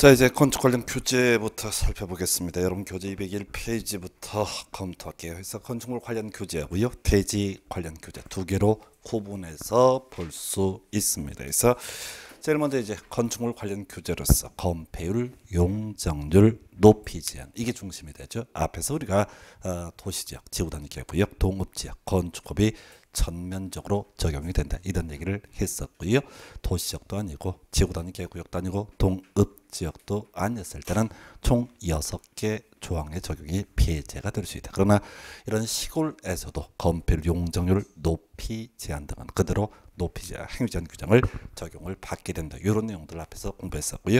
자 이제 건축 관련 교재부터 살펴보겠습니다. 여러분 교재 201페이지부터 검토할게요. 그래서 건축물 관련 교재고요 대지 관련 교재 두 개로 구분해서 볼 수 있습니다. 그래서 제일 먼저 이제 건축물 관련 교재로서 건폐율, 용적률, 높이 제한 이게 중심이 되죠. 앞에서 우리가 어, 도시지역, 지구단위 계획 동업지역, 건축업이 전면적으로 적용이 된다. 이런 얘기를 했었고요. 도시적도 아니고 지구도 아니 구역도 아니고 동읍 지역도 아니었을 때는 총 6개 조항의 적용이 피제가될 수 있다. 그러나 이런 시골에서도 건폐율 용적률 높이 제한 등은 그대로 높이 제한 행위전 규정을 적용을 받게 된다. 이런 내용들 앞에서 공부했었고요.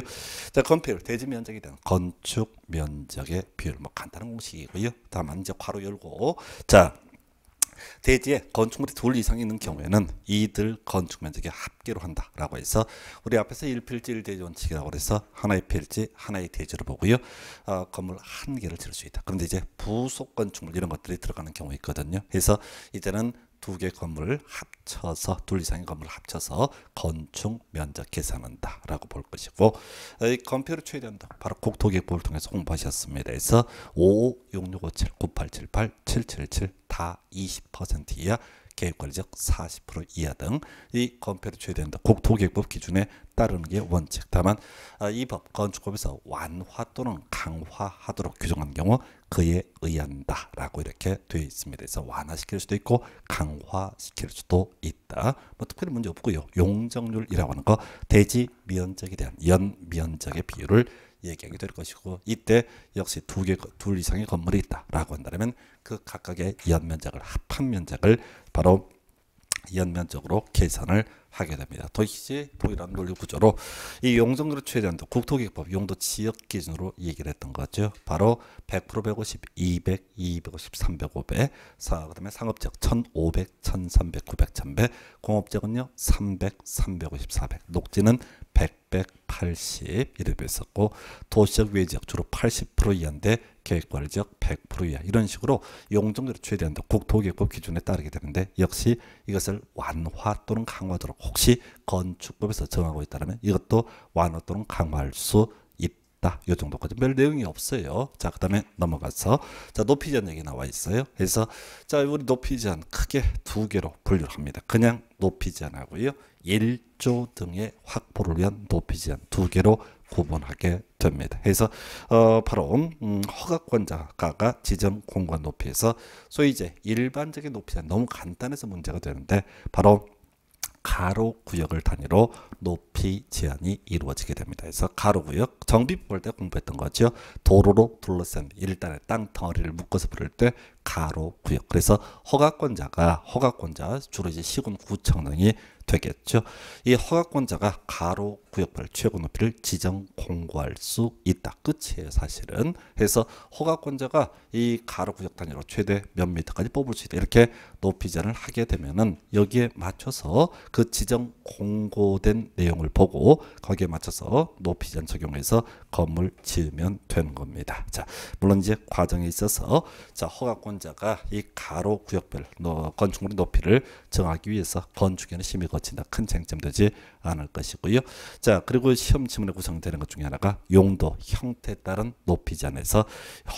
자, 건폐율 대지 면적에 대한 건축 면적의 비율 뭐 간단한 공식이고요. 다만 이제 괄호 열고 자. 대지에 건축물이 둘 이상 있는 경우에는 이들 건축 면적이 합계로 한다라고 해서 우리 앞에서 1필지 1대지 원칙이라고 해서 하나의 필지 하나의 대지로 보고요. 어, 건물 한 개를 지을 수 있다. 그런데 이제 부속 건축물 이런 것들이 들어가는 경우 있거든요. 그래서 이제는 두개 건물을 합쳐서 둘 이상의 건물을 합쳐서 건축 면적 계산한다라고 볼 것이고 어, 이건폐율 최대한다. 바로 국토기획법을 통해서 공부하셨습니다. 그래서 5 6 6 5 7 9878 777다20%이 개입 관리적40% 이하 등 이 건폐를 최대한다. 국토계획법 기준에 따르는 게 원칙. 다만 아, 이 법 건축법에서 완화 또는 강화하도록 규정한 경우 그에 의한다라고 이렇게 되어 있습니다. 그래서 완화시킬 수도 있고 강화시킬 수도 있다. 뭐 특별히 문제 없고요. 용적률이라고 하는 거 대지 면적에 대한 연 면적의 비율을 얘기하게 될 것이고 이때 역시 두 개 둘 이상의 건물이 있다라고 한다면 그 각각의 연면적을 합한 면적을 바로 연면적으로 계산을 하게 됩니다. 도시 동일한 논리 구조로 이 용적률을 최대한도 국토기법 용도 지역 기준으로 얘기를 했던 거죠. 바로 100% 150, 200, 250, 300, 500, 그다음에 상업적 1,500, 1,300, 900, 1,100, 공업적은요 300, 350, 400, 녹지는 680 이래 뵀었고 도시적 외지역 주로 80% 이하인데 계획관리지역100% 이하 이런 식으로 용적률이 최대한 더 국토계획법 기준에 따르게 되는데 역시 이것을 완화 또는 강화도록 혹시 건축법에서 정하고 있다면 이것도 완화 또는 강화할 수 있다. 이 정도까지 별 내용이 없어요. 자, 그다음에 넘어가서 자 높이전 얘기 나와 있어요. 그래서 자 우리 높이전 크게 두 개로 분류를 합니다. 그냥 높이전하고요. 일조 등의 확보를 위한 높이전 두 개로 구분하게 됩니다. 그래서 어, 바로 음, 허가권자가 지정 공간 높이에서 소위 이제 일반적인 높이전 너무 간단해서 문제가 되는데 바로 가로 구역을 단위로 높이 제한이 이루어지게 됩니다. 그래서 가로 구역 정비 볼때 공부했던 거죠. 도로로 둘러싼 일단의 땅 덩어리를 묶어서 부를 때 가로 구역. 그래서 허가권자가 허가권자 주로 이제 시군 구청 등이 되겠죠. 이 허가권자가 가로 구역별 최고 높이를 지정 공고할 수 있다. 끝이에요, 사실은. 해서 허가권자가 이 가로 구역 단위로 최대 몇 미터까지 뽑을 수 있다. 이렇게 높이 제한을 하게 되면은 여기에 맞춰서 그 지정 공고된 내용을 보고 거기에 맞춰서 높이 제한 적용해서 건물 지으면 되는 겁니다. 자, 물론 이제 과정에 있어서 자, 허가권자가 이 가로 구역별 건축물의 높이를 정하기 위해서 건축에는 심의 거 고친다 큰 쟁점 되지 않을 것이고요. 자 그리고 시험 지문에 구성되는 것 중에 하나가 용도 형태에 따른 높이 제한에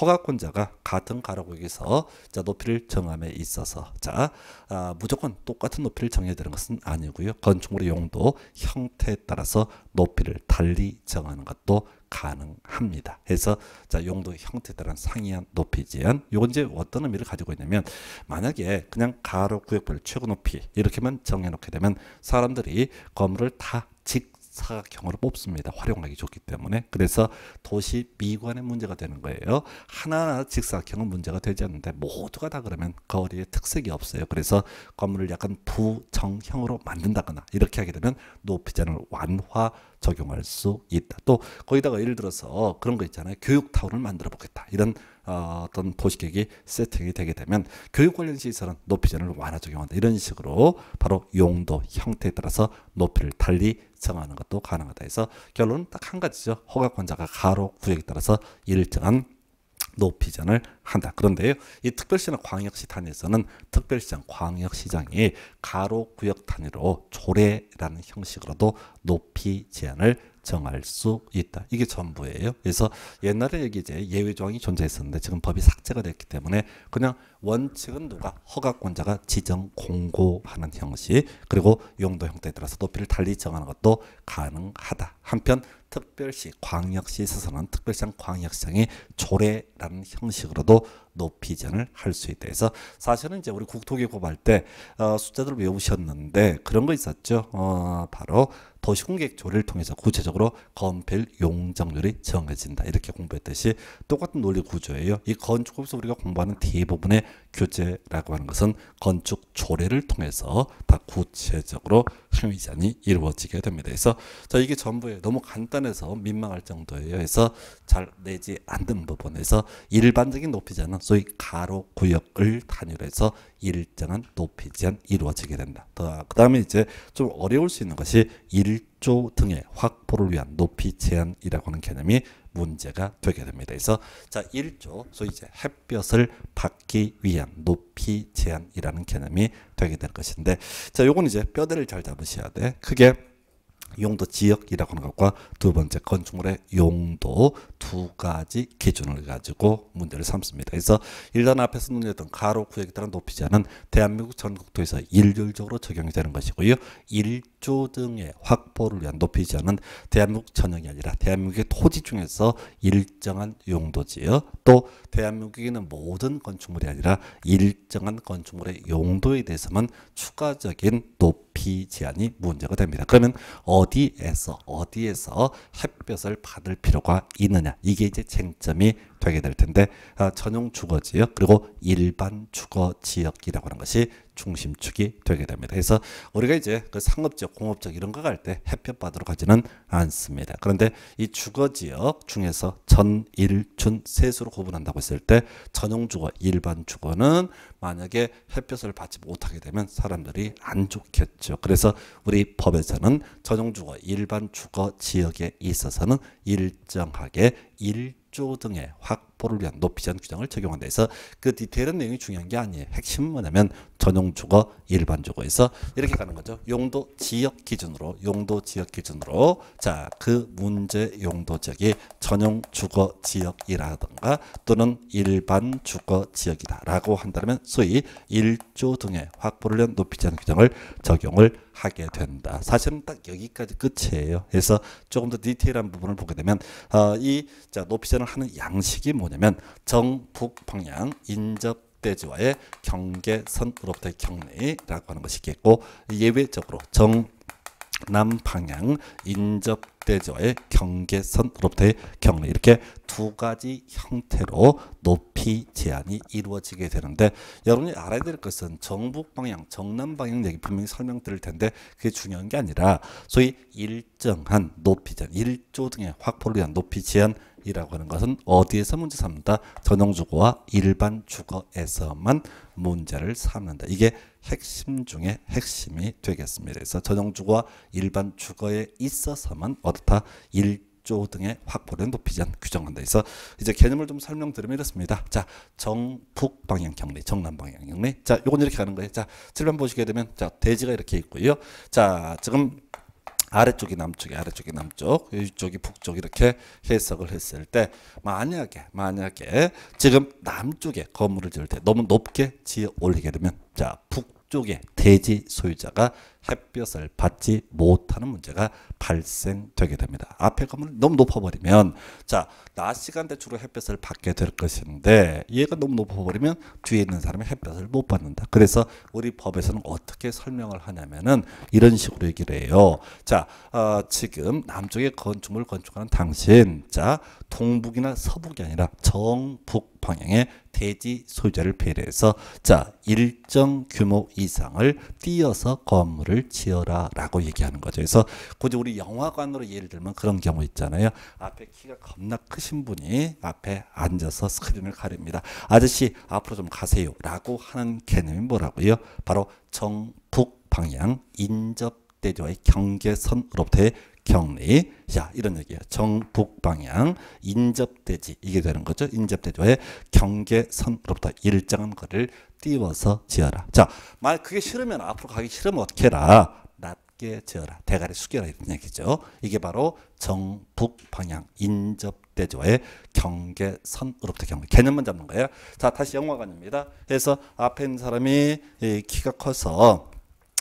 허가권자가 같은 가로국에서 자 높이를 정함에 있어서 자 아, 무조건 똑같은 높이를 정해야 되는 것은 아니고요. 건축물의 용도 형태에 따라서 높이를 달리 정하는 것도 가능합니다. 그서자 용도 형태에 따 상이한 높이 제한 요건 이제 어떤 의미를 가지고 있냐면 만약에 그냥 가로 구역별 최고 높이 이렇게만 정해놓게 되면 사람들이 건물을 다 직, 사각형으로 뽑습니다. 활용하기 좋기 때문에. 그래서 도시 미관의 문제가 되는 거예요. 하나하나 직사각형은 문제가 되지 않는데 모두가 다 그러면 거리의 특색이 없어요. 그래서 건물을 약간 부정형으로 만든다거나 이렇게 하게 되면 높이 제을 완화 적용할 수 있다. 또 거기다가 예를 들어서 그런 거 있잖아요. 교육 타운을 만들어 보겠다. 이런 어, 어떤 보시객이 세팅이 되게 되면 교육 관련 시설은 높이전을 완화 적용한다. 이런 식으로 바로 용도 형태에 따라서 높이를 달리 정하는 것도 가능하다 해서 결론은 딱 한 가지죠. 허가권자가 가로 구역에 따라서 일정한 높이전을 한다. 그런데요, 이 특별시나 광역시 단위에서는 특별시장, 광역시장이 가로 구역 단위로 조례라는 형식으로도 높이 제한을 정할 수 있다. 이게 전부예요. 그래서 옛날에 여기 이제 예외조항이 존재했었는데 지금 법이 삭제가 됐기 때문에 그냥 원칙은 누가 허가권자가 지정 공고하는 형식 그리고 용도 형태에 따라서 높이를 달리 정하는 것도 가능하다. 한편 특별시 광역시에 서는 특별시장 광역시장이 조례라는 형식으로도 높이 제을할 수 있다. 그서 사실은 이제 우리 국토기법할 때 어, 숫자들 외우셨는데 그런 거 있었죠. 어, 바로 도시공객조례를 통해서 구체적으로 건필 용적률이 정해진다. 이렇게 공부했듯이 똑같은 논리 구조예요. 이 건축법에서 우리가 공부하는 대부분의 교재라고 하는 것은 건축 조례를 통해서 다 구체적으로 심의전이 이루어지게 됩니다. 그래서 자 이게 전부에 너무 간단해서 민망할 정도예요. 그래서 잘 내지 않는 부분에서 일반적인 높이자는 소위 가로 구역을 단위로 해서 일정한 높이 제한 이루어지게 된다. 그 다음에 이제 좀 어려울 수 있는 것이 1조 등의 확보를 위한 높이 제한이라고 하는 개념이 문제가 되게 됩니다. 그래서 자 1조, 소 이제 햇볕을 받기 위한 높이 제한이라는 개념이 되게 될 것인데 자 요건 이제 뼈대를 잘 잡으셔야 돼. 크게 용도 지역이라고 하는 것과 두 번째 건축물의 용도 두 가지 기준을 가지고 문제를 삼습니다. 그래서 일단 앞에서 논의했던 가로 구역에 따른 높이제한은 대한민국 전국도에서 일률적으로 적용이 되는 것이고요. 백조 등의 확보를 위한 높이지 않은 대한민국 전역이 아니라 대한민국의 토지 중에서 일정한 용도지요. 또 대한민국에 는 모든 건축물이 아니라 일정한 건축물의 용도에 대해서만 추가적인 높이 제한이 문제가 됩니다. 그러면 어디에서 어디에서 햇볕을 받을 필요가 있느냐 이게 이제 쟁점이 되게 될 텐데 아, 전용 주거지역 그리고 일반 주거지역이라고 하는 것이 중심축이 되게 됩니다. 그래서 우리가 이제 그 상업적, 공업적 이런 거 갈때 햇볕 받으러 가지는 않습니다. 그런데 이 주거 지역 중에서 전, 일, 준, 세수로 구분한다고 했을 때 전용 주거, 일반 주거는 만약에 햇볕을 받지 못하게 되면 사람들이 안 좋겠죠. 그래서 우리 법에서는 전용 주거, 일반 주거 지역에 있어서는 일정하게 일조 등의 확 확보를 위한 높이전 규정을 적용한다 해서 그 디테일한 내용이 중요한 게 아니에요. 핵심은 뭐냐면 전용 주거, 일반 주거에서 이렇게 가는 거죠. 용도 지역 기준으로 용도 지역 기준으로 자 그 문제 용도 지역이 전용 주거 지역이라든가 또는 일반 주거 지역이다라고 한다면 소위 일조 등의 확보를 위한 높이전 규정을 적용을 하게 된다. 사실은 딱 여기까지 끝이에요. 그래서 조금 더 디테일한 부분을 보게 되면 어, 이자 높이전을 하는 양식이 뭐냐 뭐냐면 정북 방향 인접 대지와의 경계선으로부터의 경리라고 하는 것이 있겠고 예외적으로 정 남방향 인접대지와의 경계선으로부터의 경리 이렇게 두 가지 형태로 높이 제한이 이루어지게 되는데 여러분이 알아야 될 것은 정북 방향, 정남 방향 얘기 분명히 설명드릴 텐데 그게 중요한 게 아니라 소위 일정한 높이 제한, 일조 등의 확보를 위한 높이 제한 이라고 하는 것은 어디에서 문제 삼는다? 전용주거와 일반 주거에서만 문제를 삼는다. 이게 핵심 중에 핵심이 되겠습니다. 그래서 전용주거와 일반 주거에 있어서만 어떻다? 일조 등의 확보를 높이지 않 규정한다. 그래서 이제 개념을 좀 설명드리면 이렇습니다. 자, 정북 방향 경리 정남 방향 경리 자, 요건 이렇게 가는 거예요. 자, 7번 보시게 되면 자, 대지가 이렇게 있고요. 자, 지금 아래쪽이 남쪽이 아래쪽이 남쪽 이쪽이 북쪽 이렇게 해석을 했을 때 만약에 만약에 지금 남쪽에 건물을 지을 때 너무 높게 지어 올리게 되면 자북 쪽에 대지 소유자가 햇볕을 받지 못하는 문제가 발생되게 됩니다. 앞에 가면 너무 높아버리면 자낮 시간대 주로 햇볕을 받게 될 것인데 얘가 너무 높아버리면 뒤에 있는 사람이 햇볕을 못 받는다. 그래서 우리 법에서는 어떻게 설명을 하냐면은 이런 식으로 얘기를 해요. 자 어, 지금 남쪽에 건축물 건축하는 당신 자 동북이나 서북이 아니라 정북 방향의 대지 소재를 배려해서 자 일정 규모 이상을 띄어서 건물을 지어라 라고 얘기하는 거죠 그래서 굳이 우리 영화관으로 예를 들면 그런 경우 있잖아요 앞에 키가 겁나 크신 분이 앞에 앉아서 스크린을 가립니다 아저씨 앞으로 좀 가세요 라고 하는 개념이 뭐라고요 바로 정북 방향 인접 대조의 경계선으로부터의 경리 자, 이런 얘기예요. 정북 방향 인접대지 이게 되는 거죠. 인접대지와의 경계선으로부터 일정한 거리를 띄워서 지어라. 자, 만약 그게 싫으면 앞으로 가기 싫으면 어떻게 해라? 낮게 지어라. 대가리 숙여라 이런 얘기죠. 이게 바로 정북 방향 인접대지와의 경계선으로부터 경계 개념만 잡는 거예요. 자, 다시 영화관입니다. 그래서 앞에 있는 사람이 키가 커서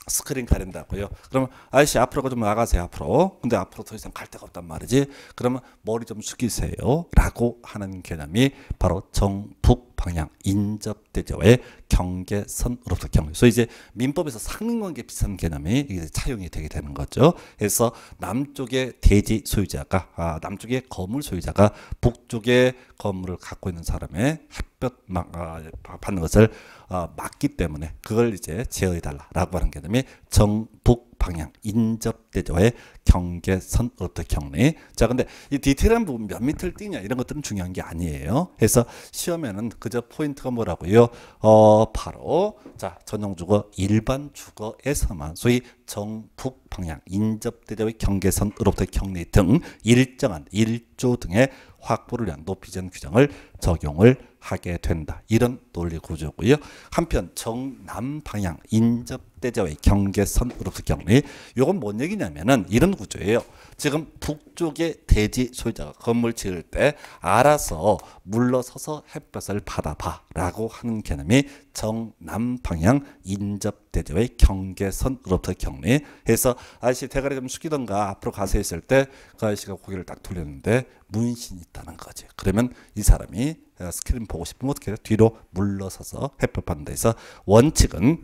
스크린 가린다고요. 그러면 아저씨 앞으로 좀 나가세요 앞으로. 근데 앞으로 더 이상 갈 데가 없단 말이지. 그러면 머리 좀 숙이세요라고 하는 개념이 바로 정북 방향 인접대조의 경계선으로부터 경계. 소 이제 민법에서 상능관계 비슷한 개념이 이제 차용이 되게 되는 거죠. 그래서 남쪽의 대지 소유자가 아, 남쪽의 건물 소유자가 북쪽의 건물을 갖고 있는 사람의 햇볕 막, 아, 받는 것을 아, 막기 때문에 그걸 이제 제어해 달라라고 하는 개념이 정북 방향, 인접대조의 경계선 어떻 경례. 자, 근데 이 디테일한 부분 몇 미터를 뛰냐 이런 것들은 중요한 게 아니에요. 해서 시험에는 그저 포인트가 뭐라고요? 어, 바로 자, 전용 주거 일반 주거에서만 소위 정북 방향, 인접대조의 경계선으로부터 경례 등 일정한 일조 등의 확보를 위한 높이전 규정을 적용을 하게 된다. 이런 논리 구조고요. 한편 정남 방향 인접대자의 경계선으로서 경리 요건 뭔 얘기냐면은 이런 구조예요. 지금 북쪽의 대지 소유자가 건물 지을 때 알아서 물러서서 햇볕을 받아봐라고 하는 개념이 정남 방향 인접 대지의 경계선으로부터 격리해서 아저씨 대가리 좀 숙이던가 앞으로 가세요 했을 때 그 아저씨가 고개를 딱 돌렸는데 문신이 있다는 거지. 그러면 이 사람이 어, 스크린 보고 싶으면 어떻게 해? 뒤로 물러서서 햇볕 받는 데서 원칙은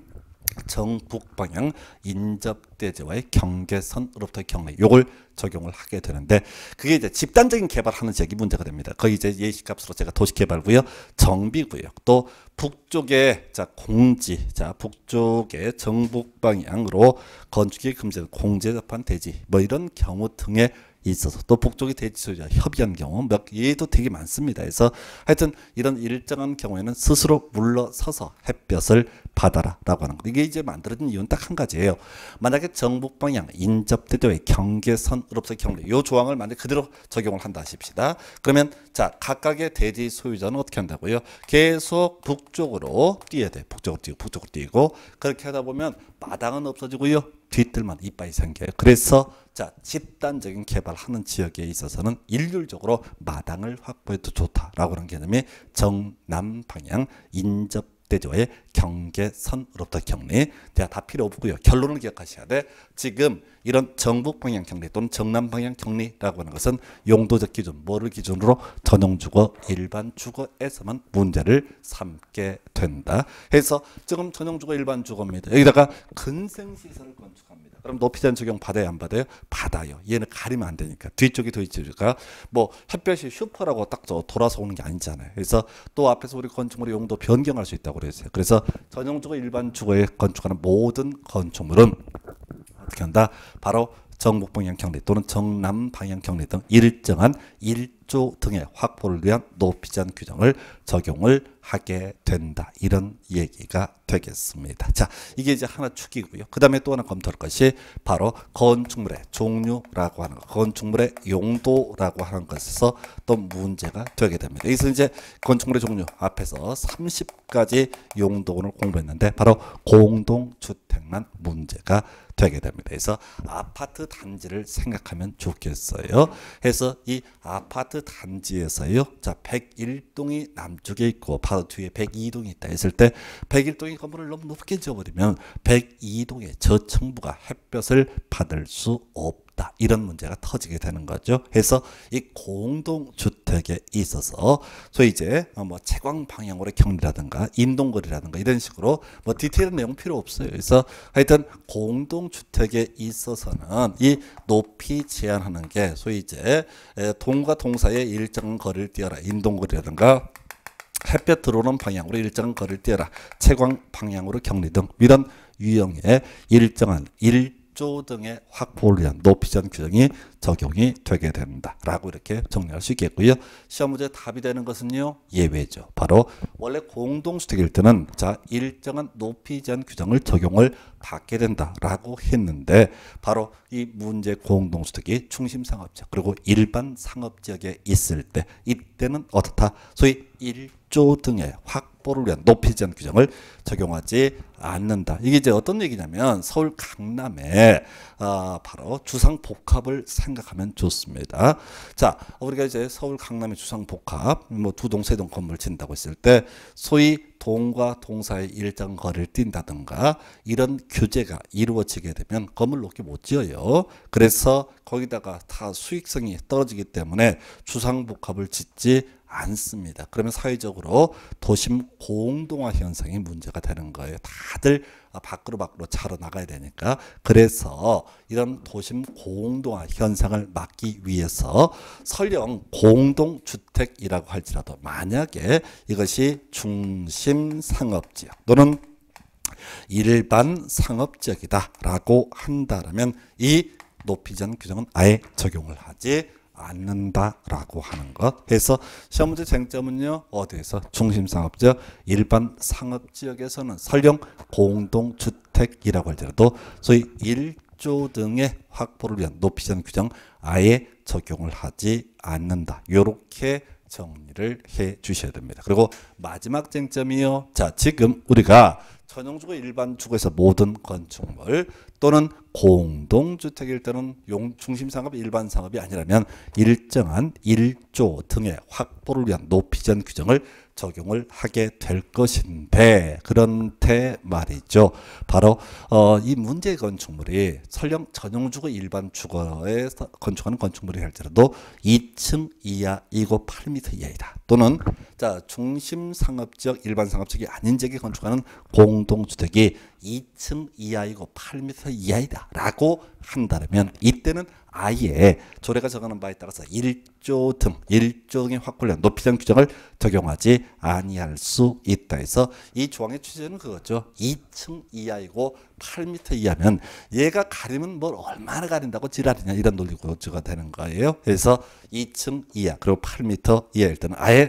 정북방향 인접대지와의 경계선으로부터 경례 요걸 적용을 하게 되는데 그게 이제 집단적인 개발하는 지역이 문제가 됩니다. 거기 이제 예시값으로 제가 도시개발구역, 정비구역 또 북쪽에 자 공지 자 북쪽에 정북방향으로 건축이 금지된 공제 접한 대지 뭐 이런 경우 등의 있어서 또 복종이 대지소유자 협의한 경우 몇 예도 되게 많습니다. 그래서 하여튼 이런 일정한 경우에는 스스로 물러서서 햇볕을 받아라라고 하는 거. 이게 이제 만들어진 이유는 딱한 가지예요. 만약에 정북 방향 인접 태도의 경계선으로부 경계 요 조항을 만약 그대로 적용을 한다 하십시다. 그러면 자 각각의 대지 소유자는 어떻게 한다고요? 계속 북쪽으로 뛰어야 돼. 북쪽으로 뛰고 북쪽으로 뛰고 그렇게 하다 보면 마당은 없어지고요. 뒤뜰만 이빨이 생겨요. 그래서 자 집단적인 개발하는 지역에 있어서는 일률적으로 마당을 확보해도 좋다라고 하는 개념이 정남 방향 인접 대조의 경계선으로부터 격리. 대가 다 필요 없고요. 결론을 기억하셔야 돼. 지금 이런 정북 방향 격리 또는 정남 방향 격리라고 하는 것은 용도적 기준, 뭐를 기준으로 전용 주거, 일반 주거에서만 문제를 삼게 된다. 해서 지금 전용 주거, 일반 주거입니다. 여기다가 근생 시설을 건축합니다. 그럼 높이 제한 적용 받아야 안 받아요? 받아요. 얘는 가리면 안 되니까 뒤쪽이 더 있으니까 뭐 햇볕이 슈퍼라고 딱 돌아서 오는 게 아니잖아요. 그래서 또 앞에서 우리 건축물의 용도 변경할 수 있다고 그랬어요. 그래서 전용 주거, 일반 주거에 건축하는 모든 건축물은 어떻게 한다? 바로 정북 방향 경리 또는 정남 방향 경리 등 일정한 일조 등의 확보를 위한 높이전 규정을 적용을 하게 된다. 이런 얘기가 되겠습니다. 자, 이게 이제 하나 축이고요. 그 다음에 또 하나 검토할 것이 바로 건축물의 종류라고 하는 것, 건축물의 용도라고 하는 것에서 또 문제가 되게 됩니다. 여기서 이제 건축물의 종류 앞에서 30가지 용도를 공부했는데 바로 공동주택만 문제가 되게 됩니다. 그래서 아파트 단지를 생각하면 좋겠어요. 그서이 아파트 단지에서요. 자, 101동이 남쪽에 있고 바로 뒤에 102동이 있다 했을 때 101동이 건물을 너무 높게 지어버리면 102동의 저층부가 햇볕을 받을 수 없. 없다. 이런 문제가 터지게 되는 거죠. 그서이 공동주택에 있어서 소 이제 어, 뭐 채광 방향으로 경리라든가 인동거리라든가 이런 식으로 뭐 디테일한 내용 필요 없어요. 그래서 하여튼 공동주택에 있어서는 이 높이 제한하는 게소 이제 동과 동사의 일정 거리를 띄어라. 인동거리라든가 햇볕 들어오는 방향으로 일정 거리를 띄어라. 채광 방향으로 경리 등 이런 유형의 일정한 일 1조 등의 확보를 위한 높이전 규정이 적용이 되게 된다라고 이렇게 정리할 수 있겠고요. 시험 문제 답이 되는 것은요. 예외죠. 바로 원래 공동주택일 때는 자 일정한 높이전 규정을 적용을 받게 된다라고 했는데 바로 이 문제 공동주택이 중심 상업지 그리고 일반 상업지역에 있을 때 이때는 어떻다 소위 1조 등의 확 확보를 위한 높이 제한 규정을 적용하지 않는다. 이게 이제 어떤 얘기냐면 서울 강남에 아, 바로 주상 복합을 생각하면 좋습니다. 자, 우리가 이제 서울 강남의 주상 복합 뭐두동세 동 건물 짓다고 했을 때 소위 동과 동사의 일정 거리를 띈다든가 이런 규제가 이루어지게 되면 건물 높게 못 지어요. 그래서 거기다가 다 수익성이 떨어지기 때문에 주상 복합을 짓지 않습니다. 그러면 사회적으로 도심 공동화 현상이 문제가 되는 거예요. 다들 밖으로 밖으로 자러 나가야 되니까. 그래서 이런 도심 공동화 현상을 막기 위해서 설령 공동주택이라고 할지라도 만약에 이것이 중심 상업지역 또는 일반 상업지역이다라고 한다면 이 높이전 규정은 아예 적용을 하지 않는다라고 하는 것. 그래서 시험 문제 쟁점은요. 어디에서? 중심 상업지역, 일반 상업 지역에서는 설령 공동 주택이라고 할지라도 소위 1조 등의 확보를 위한 높이지 규정 아예 적용을 하지 않는다. 이렇게 정리를 해 주셔야 됩니다. 그리고 마지막 쟁점이요. 자, 지금 우리가 전용주거 일반 주거에서 모든 건축물 또는 공동주택일 때는 용 중심상업 일반 상업이 아니라면 일정한 일조 등의 확보를 위한 높이전 규정을 적용을 하게 될 것인데 그런데 말이죠. 바로 어, 이 문제 건축물이 설령 전용주거 일반 주거에 건축하는 건축물이 할지라도 2층 이하 2고 8m 이하이다. 또는 자 중심 상업지역 일반 상업지역이 아닌 지역에 건축하는 공동주택이 2층 이하이고 8m 이하이다라고 한다면 이때는 아예 조례가 정하는 바에 따라서 1조 등 1조의 확보량 높이된 규정을 적용하지 아니할 수 있다 해서 이 조항의 취지는 그거죠. 2층 이하이고 8m 이하면 얘가 가리면 뭘 얼마나 가린다고 지랄이냐 이런 논리가 되는 거예요. 그래서 2층 이하 그리고 8m 이하일 때는 아예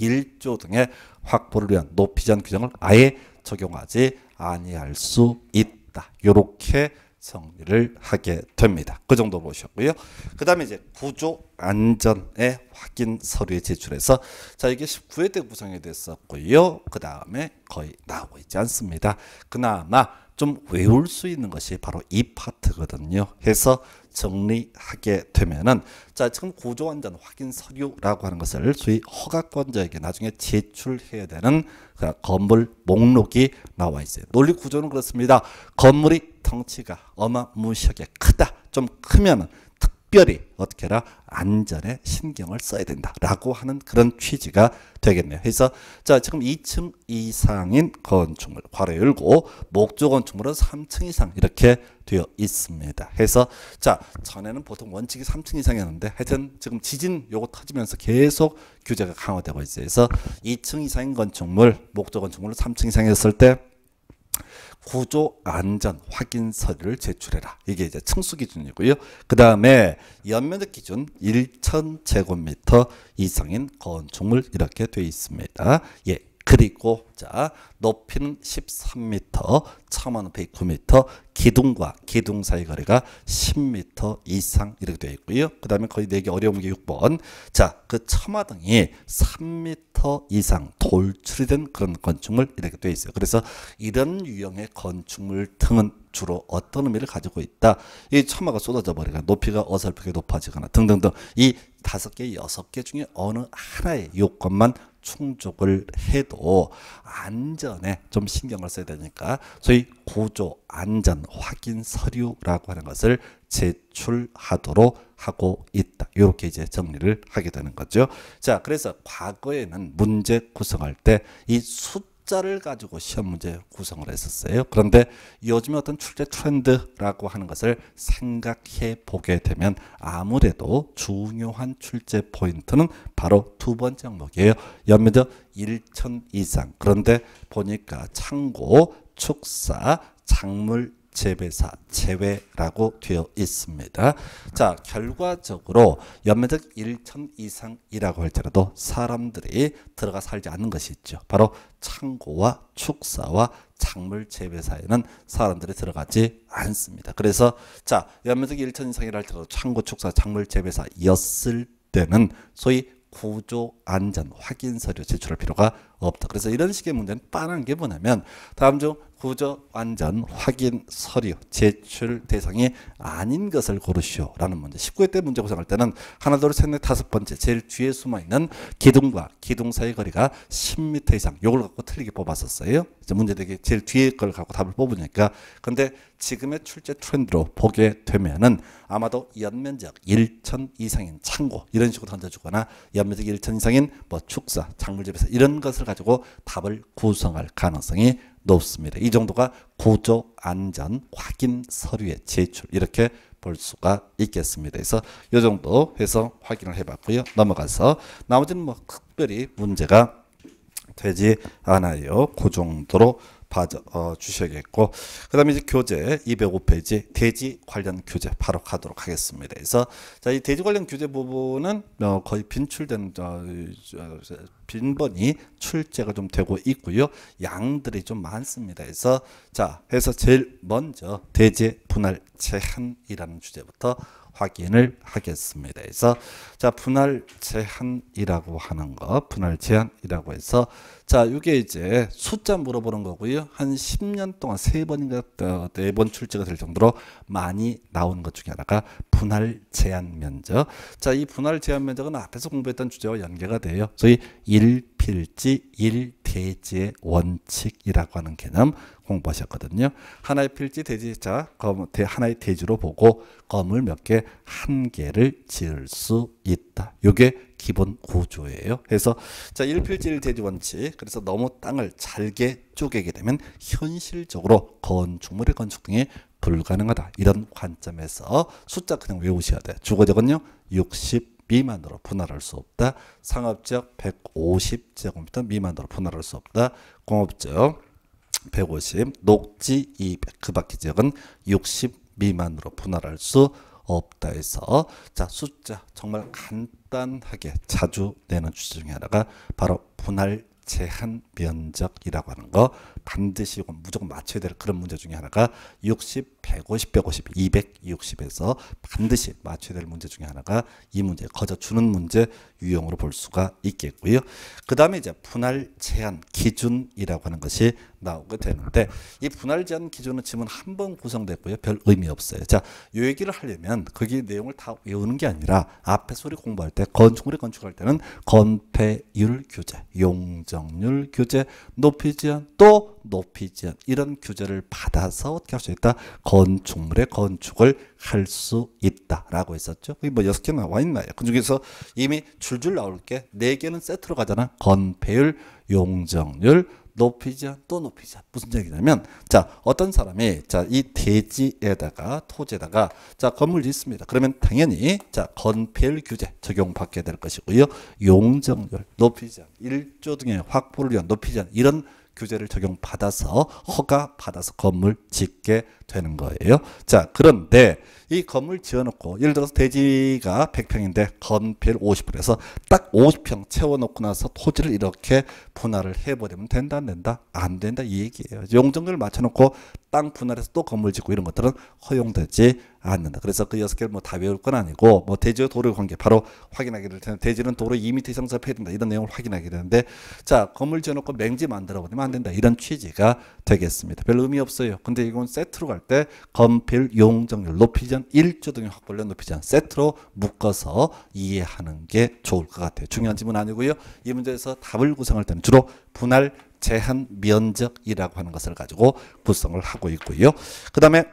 1조 등의 확보를 위한 높이 제 규정을 아예 적용하지 아니할 수 있다. 이렇게 성리를 하게 됩니다. 그 정도 보셨고요. 그 다음에 이제 구조 안전의 확인 서류에 제출해서 자 이게 19회 때 구성이 됐었고요. 그 다음에 거의 나오고 있지 않습니다. 그나마 좀 외울 수 있는 것이 바로 이 파트거든요. 해서 정리하게 되면은 자 지금 구조 안전 확인 서류라고 하는 것을 소위 허가권자에게 나중에 제출해야 되는 그 건물 목록이 나와 있어요. 논리 구조는 그렇습니다. 건물이 덩치가 어마무시하게 크다. 좀 크면 특별히 어떻게 해라 안전에 신경을 써야 된다라고 하는 그런 취지가 되겠네요. 그래서 자 지금 2층 이상인 건축물 괄호 열고 목조 건축물은 3층 이상 이렇게 되어 있습니다. 그서자 전에는 보통 원칙이 3층 이상이었는데 하여튼 지금 지진 요거 터지면서 계속 규제가 강화되고 있어요. 그래서 2층 이상인 건축물 목조 건축물을 3층 이상이었을 때 구조 안전 확인서를 류 제출해라. 이게 이제 층수 기준이고요. 그 다음에 연면적 기준 1,000제곱미터 이상인 건축물 이렇게 돼 있습니다. 예, 그리고 자 높이는 13m, 차만 109m, 기둥과 기둥 사이 거리가 10m 이상 이렇게 되어 있고요. 그 다음에 거의 내기 네 어려운 게 6번. 자, 그 처마등이 3m 이상 돌출이 된 그런 건축물 이렇게 되어 있어요. 그래서 이런 유형의 건축물 등은 주로 어떤 의미를 가지고 있다. 이 처마가 쏟아져 버리거나 높이가 어설프게 높아지거나 등등등 이다 개, 여개 중에 어느 하나의 요건만 충족을 해도 안전에 좀 신경을 써야 되니까 소위 구조 안전 확인 서류라고 하는 것을 제출하도록 하고 있다. 이렇게 이제 정리를 하게 되는 거죠. 자, 그래서 과거에는 문제 구성할 때이숫 숫자를 가지고 시험 문제 구성을 했었어요. 그런데 요즘 어떤 출제 트렌드라고 하는 것을 생각해 보게 되면 아무래도 중요한 출제 포인트는 바로 두 번째 항목이에요. 연매도 1천 이상. 그런데 보니까 창고, 축사, 작물 재배사, 재배라고 되어 있습니다. 자, 결과적으로 연면적 1천 이상이라고 할지라도 사람들이 들어가 살지 않는 것이 있죠. 바로 창고와 축사와 작물 재배사에는 사람들이 들어가지 않습니다. 그래서 자, 연면적 1천 이상이라 할지라도 창고, 축사, 작물 재배사였을 때는 소위 구조 안전 확인 서류 제출할 필요가 없다. 그래서 이런 식의 문제는 빠른 게 뭐냐면 다음 중 구조 완전 확인 서류 제출 대상이 아닌 것을 고르시오라는 문제. 19회 때 문제 구성할 때는 하나 둘셋넷 다섯 번째 제일 뒤에 숨어 있는 기둥과 기둥 사이 거리가 10m 이상 요걸 갖고 틀리게 뽑았었어요. 이제 문제되게 제일 뒤에 걸 갖고 답을 뽑으니까 근데 지금의 출제 트렌드로 보게 되면은 아마도 연면적 1천 이상인 창고 이런 식으로 던져주거나 연면적 1천 이상인 뭐 축사, 작물집에서 이런 것을 가지고 답을 구성할 가능성이 높습니다. 이 정도가 구조 안전 확인 서류의 제출 이렇게 볼 수가 있겠습니다. 그래서 이 정도 해서 확인을 해봤고요. 넘어가서 나머지는 뭐 특별히 문제가 되지 않아요. 그 정도로 봐주, 어, 셔야겠고그 다음에 이제 교재 205페이지 돼지 관련 교재 바로 가도록 하겠습니다. 그래서 자, 이 돼지 관련 교재 부분은 어, 거의 빈출된 어, 빈번히 출제가 좀 되고 있고요. 양들이 좀 많습니다. 그래서 자 해서 제일 먼저 돼지 분할 제한이라는 주제부터 확인을 하겠습니다. 그래서 자 분할 제한이라고 하는 거 분할 제한이라고 해서 자 이게 이제 숫자 물어보는 거고요. 한 10년 동안 세 번인가 네번 출제가 될 정도로 많이 나오는 것 중에 하나가 분할 제한 면적. 자이 분할 제한 면적은 앞에서 공부했던 주제와 연계가 돼요. 저희 1 필지 일대지의 원칙이라고 하는 개념 공부하셨거든요. 하나의 필지 대지자 하나의 대지로 보고 검을 몇개 한 개를 지을 수 있다. 이게 기본 구조예요. 그래서 자 일필지 일대지 원칙. 그래서 너무 땅을 잘게 쪼개게 되면 현실적으로 건축물의 건축 등이 불가능하다. 이런 관점에서 숫자 그냥 외우셔야 돼. 주거적은요 60. 미만으로 분할할 수 없다. 상업지 150제곱미터 미만으로 분할할 수 없다. 공업지 150, 녹지 200, 그 밖의 지역은 60 미만으로 분할할 수 없다 해서 자 숫자 정말 간단하게 자주 내는 주제 중에 하나가 바로 분할 제한 면적이라고 하는 거 반드시 이건 무조건 맞춰야 될 그런 문제 중에 하나가 60 150, 150, 260에서 반드시 맞춰야 될 문제 중에 하나가 이 문제, 거저 주는 문제 유형으로 볼 수가 있겠고요. 그 다음에 이제 분할 제한 기준이라고 하는 것이 나오게 되는데 이 분할 제한 기준은 지문 한번 구성됐고요. 별 의미 없어요. 자, 요 얘기를 하려면 그게 내용을 다 외우는 게 아니라 앞에 소리 공부할 때 건축물에 건축할 때는 건폐율 규제, 용적률 규제, 높이 제한 또 높이지 않 이런 규제를 받아서 어떻게 할 수 있다? 건축물의 건축을 할 수 있다라고 했었죠. 뭐 여섯 개 나와 있나요? 그 중에서 이미 줄줄 나올 게네 개는 세트로 가잖아. 건폐율, 용적률, 높이지 않, 또 높이지 않. 무슨 얘기냐면, 자, 어떤 사람이, 자, 이 대지에다가, 토지에다가, 자, 건물이 있습니다. 그러면 당연히, 자, 건폐율 규제 적용받게 될 것이고요. 용적률, 높이지 않, 일조 등의 확보를 위한 높이지 않, 이런 규제를 적용받아서 허가 받아서 건물 짓게 되는 거예요. 자, 그런데 이 건물 지어놓고 예를 들어서 대지가 100평인데 건필 50평에서 딱 50평 채워놓고 나서 토지를 이렇게 분할을 해버리면 된다 안 된다? 안 된다 이 얘기예요. 용적률 맞춰놓고 땅 분할해서 또 건물 짓고 이런 것들은 허용되지 않는다. 그래서 그 여섯 개를 뭐다 외울 건 아니고 뭐 대지와 도로의 관계 바로 확인하게 될 텐데 대지는 도로 2m 이상 접해야 된다. 이런 내용을 확인하게 되는데 자 건물 지어놓고 맹지 만들어 버리면 안 된다. 이런 취지가 되겠습니다. 별 의미 없어요. 근데 이건 세트로 갈 때 건필 용적률 높이전않 1조 등의 확보를 높이전 세트로 묶어서 이해하는 게 좋을 것 같아요. 중요한 질문 아니고요. 이 문제에서 답을 구성할 때는 주로 분할 제한 면적이라고 하는 것을 가지고 구성을 하고 있고요. 그 다음에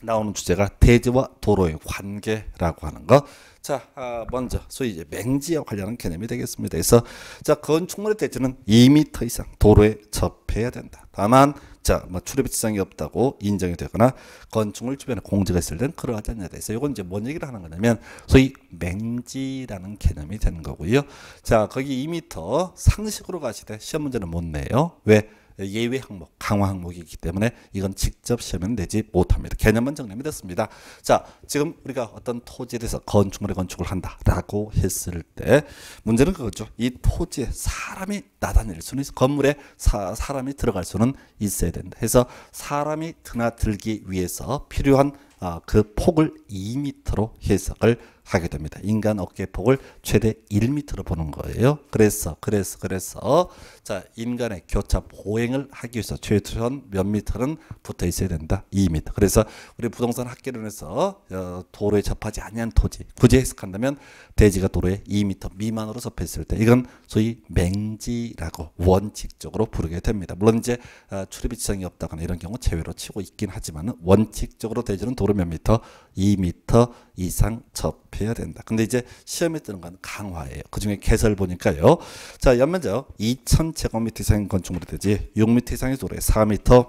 나오는 주제가 대지와 도로의 관계라고 하는 것. 자, 아, 먼저 소위 이제 맹지와 관련한 개념이 되겠습니다. 그래서 자 건축물의 대지는 2m 이상 도로에 접해야 된다. 다만 자, 뭐 출입 지장이 없다고 인정이 되거나 건축물 주변에 공지가 있을 땐 그러하지 않냐 돼서 이건 이제 뭔 얘기를 하는 거냐면 소위 맹지라는 개념이 되는 거고요. 자, 거기 2m 상식으로 가시되 시험 문제는 못 내요. 왜? 예외 항목, 강화 항목이기 때문에 이건 직접 시험에 내지 못합니다. 개념은 정리 됐습니다. 자, 지금 우리가 어떤 토지에서 건축물의 건축을 한다라고 했을 때 문제는 그거죠. 이 토지에 사람이 나다닐 수는 있어. 건물에 사, 사람이 들어갈 수는 있어야 된다. 해서 사람이 드나들기 위해서 필요한 아, 그 폭을 2m로 해석을 하게 됩니다. 인간 어깨 폭을 최대 1m로 보는 거예요. 그래서 그래서 그래서 자 인간의 교차 보행을 하기 위해서 최소한 몇미는 붙어 있어야 된다. 2m. 그래서 우리 부동산 학계론에서 어, 도로에 접하지 아니한 토지 굳이 해석한다면 대지가 도로에 2m 미만으로 접해 을때 이건 소위 맹지라고 원칙적으로 부르게 됩니다. 물론 이제 어, 출입 지정이 없다거나 이런 경우 제외로 치고 있긴 하지만 원칙적으로 대지는 도로 몇 미터 2m 이상 접해야 된다. 근데 이제 시험에 뜨는 건 강화예요. 그중에 개설 보니까요. 자, 연면적 2000제곱미터 이상인 건축물이 되지 6m 이상의 도로에 4m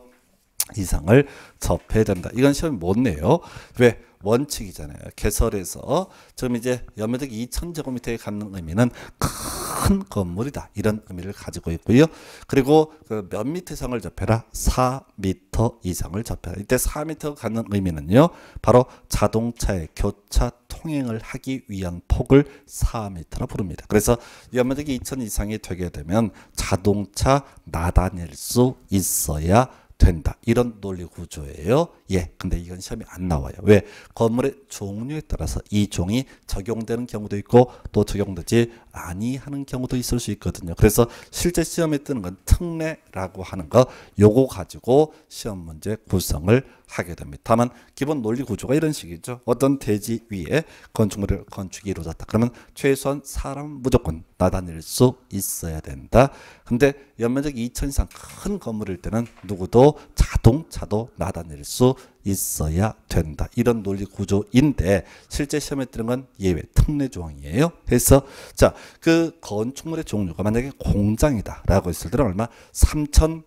이상을 접해야 된다. 이건 시험이 못 내요. 왜? 원칙이잖아요. 개설해서 지금 이제 연매덕 2천제곱미터에 갖는 의미는 큰 건물이다. 이런 의미를 가지고 있고요. 그리고 그몇 미터 이상을 접해라? 4미터 이상을 접해라. 이때 4미터 갖는 의미는요. 바로 자동차의 교차 통행을 하기 위한 폭을 4미터라 부릅니다. 그래서 연매덕이 2천 이상이 되게 되면 자동차 나다닐 수 있어야 된다. 이런 논리 구조예요. 예. 근데 이건 시험이 안 나와요. 왜? 건물의 종류에 따라서 이 종이 적용되는 경우도 있고 또 적용되지 아니하는 경우도 있을 수 있거든요. 그래서 실제 시험에 뜨는 건 특례라고 하는 거 요거 가지고 시험 문제 구성을 하게 됩니다. 다만 기본 논리 구조가 이런 식이죠. 어떤 대지 위에 건축물을 건축이 이루어졌다. 그러면 최소한 사람 무조건 나다닐 수 있어야 된다. 근데 연면적 2천 이상 큰 건물일 때는 누구도 자동차도 나다닐 수 있어야 된다. 이런 논리 구조인데 실제 시험에 뜨는 건 예외 특례 조항이에요. 그래서 자 그 건축물의 종류가 만약에 공장이다라고 했을 때는 얼마 3천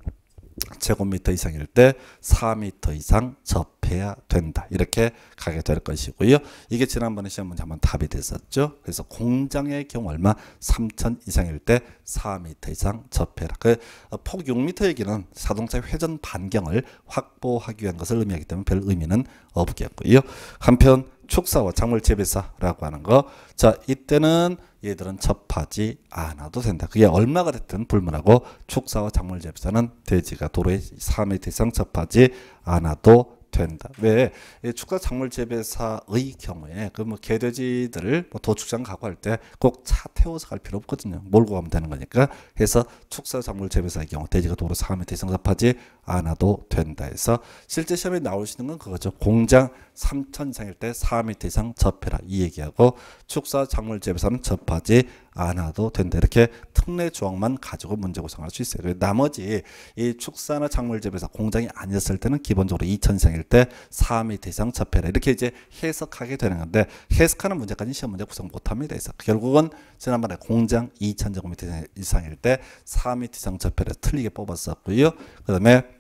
제곱미터 이상일 때 4미터 이상 접해야 된다. 이렇게 가게 될 것이고요. 이게 지난번에 시험 문제 한번 답이 됐었죠. 그래서 공장의 경우 얼마? 3천 이상일 때 4미터 이상 접해라. 그폭 어, 6미터 얘기는 자동차 회전 반경을 확보하기 위한 것을 의미하기 때문에 별 의미는 없겠고요. 한편 축사와 작물 재배사라고 하는 거. 자, 이때는 얘들은 접하지 않아도 된다. 그게 얼마가 됐든 불문하고 축사와 작물 잽사는 돼지가 도로의 3의 대상 접하지 않아도 된다. 왜? 축사 작물 재배사의 경우에 그 뭐 개돼지들을 뭐 도축장 가고 할 때 꼭 차 태워서 갈 필요 없거든요. 몰고 가면 되는 거니까. 해서 축사 작물 재배사의 경우 돼지가 도로 3에 대상 접하지 않아도 된다 해서 실제 시험에 나오시는 건 그거죠. 공장 3천상일 때 4m 이상 접해라 이 얘기하고 축사 작물재배사는 접하지 않아도 된다. 이렇게 특례 조항만 가지고 문제 구성할 수 있어요. 나머지 이 축사나 작물재배사 공장이 아니었을 때는 기본적으로 2천상일 때 4m 이상 접해라 이렇게 이제 해석하게 되는 건데 해석하는 문제까지 시험 문제 구성 못합니다. 그래서 결국은 지난번에 공장 2천 제곱미터 이상일 때 4m 이상 접해라 틀리게 뽑았었고요. 그 다음에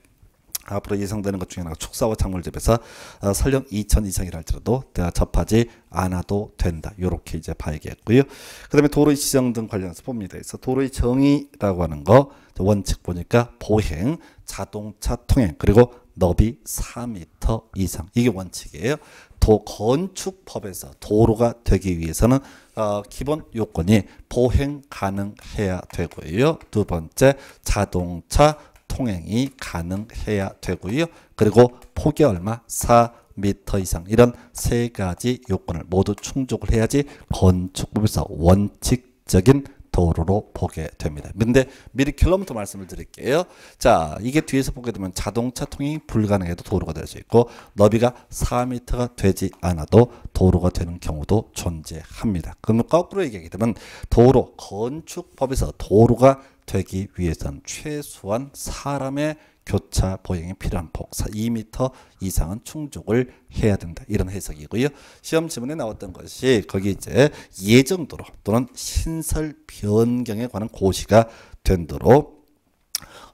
앞으로 예상되는 것 중에 하나가 축사와 작물집에서 어, 설령 2천 이상이라 할지라도 내가 접하지 않아도 된다. 이렇게 이제 봐야겠고요. 그 다음에 도로의 지정 등 관련해서 봅니다. 그래서 도로의 정의라고 하는 거 원칙 보니까 보행, 자동차 통행, 그리고 너비 4m 이상. 이게 원칙이에요. 도 건축법에서 도로가 되기 위해서는 어, 기본 요건이 보행 가능해야 되고요. 두 번째 자동차 통행이 가능해야 되고요. 그리고 폭이 얼마? 4m 이상 이런 세 가지 요건을 모두 충족을 해야지 건축법에서 원칙적인 도로로 보게 됩니다. 근데 미리 킬로미터 말씀을 드릴게요. 자, 이게 뒤에서 보게 되면 자동차 통행이 불가능해도 도로가 될 수 있고 너비가 4m가 되지 않아도 도로가 되는 경우도 존재합니다. 그러 거꾸로 얘기하게 되면 도로 건축법에서 도로가 되기 위해선 최소한 사람의 교차 보행에 필요한 폭사 2m 이상은 충족을 해야 된다. 이런 해석이고요. 시험 지문에 나왔던 것이 거기 이제 예정도로 또는 신설 변경에 관한 고시가 된도록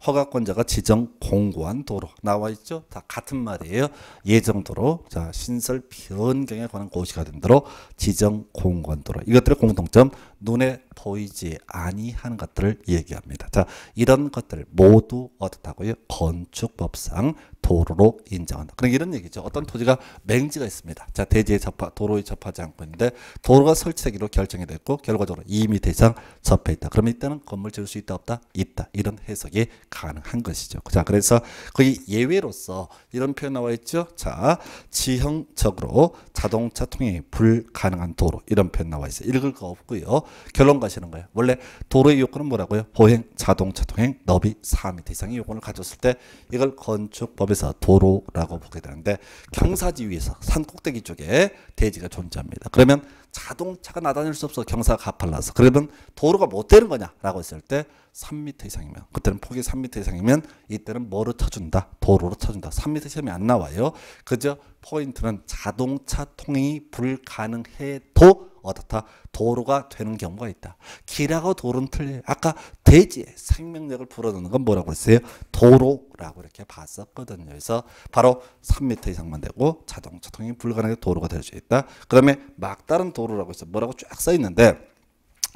허가권자가 지정 공고한 도로 나와 있죠. 다 같은 말이에요. 예정도로 자 신설 변경에 관한 고시가 된도록 지정 공고한 도로 이것들의 공통점 눈에 보이지 아니하는 것들을 얘기합니다. 자 이런 것들 모두 어떻다고요? 건축법상 도로로 인정한다. 그러니까 이런 얘기죠. 어떤 토지가 맹지가 있습니다. 자, 대지에 접하, 도로에 접하지 않고 있는데 도로가 설치되기로 결정이 됐고 결과적으로 2m 이상 접해 있다. 그러면 이때는 건물 지을 수 있다 없다? 있다. 이런 해석이 가능한 것이죠. 자, 그래서 거기 예외로서 이런 표현 나와 있죠. 자, 지형적으로 자동차 통행이 불가능한 도로 이런 표현 나와 있어요. 읽을 거 없고요. 결론 가시는 거예요. 원래 도로의 요건은 뭐라고요? 보행, 자동차 통행, 너비 4m 이상의 요건을 가졌을 때 이걸 건축법에 그래서 도로라고 보게 되는데 경사지 위에서 산 꼭대기 쪽에 대지가 존재합니다. 그러면 자동차가 나다닐 수 없어 경사가 가팔라서 그러면 도로가 못 되는 거냐라고 했을 때 3m 이상이면 그때는 폭이 3m 이상이면 이때는 뭐로 쳐준다 도로로 쳐준다 3m 시험이 안 나와요. 그저 포인트는 자동차 통행이 불가능해도 어떻다 도로가 되는 경우가 있다. 길하고 도로는 틀려. 아까 돼지의 생명력을 불어넣는 건 뭐라고 했어요? 도로라고 이렇게 봤었거든요. 그래서 바로 3m 이상만 되고 자동차 통이 불가능하게 도로가 될 수 있다. 그다음에 막다른 도로라고 해서 뭐라고 쫙 써 있는데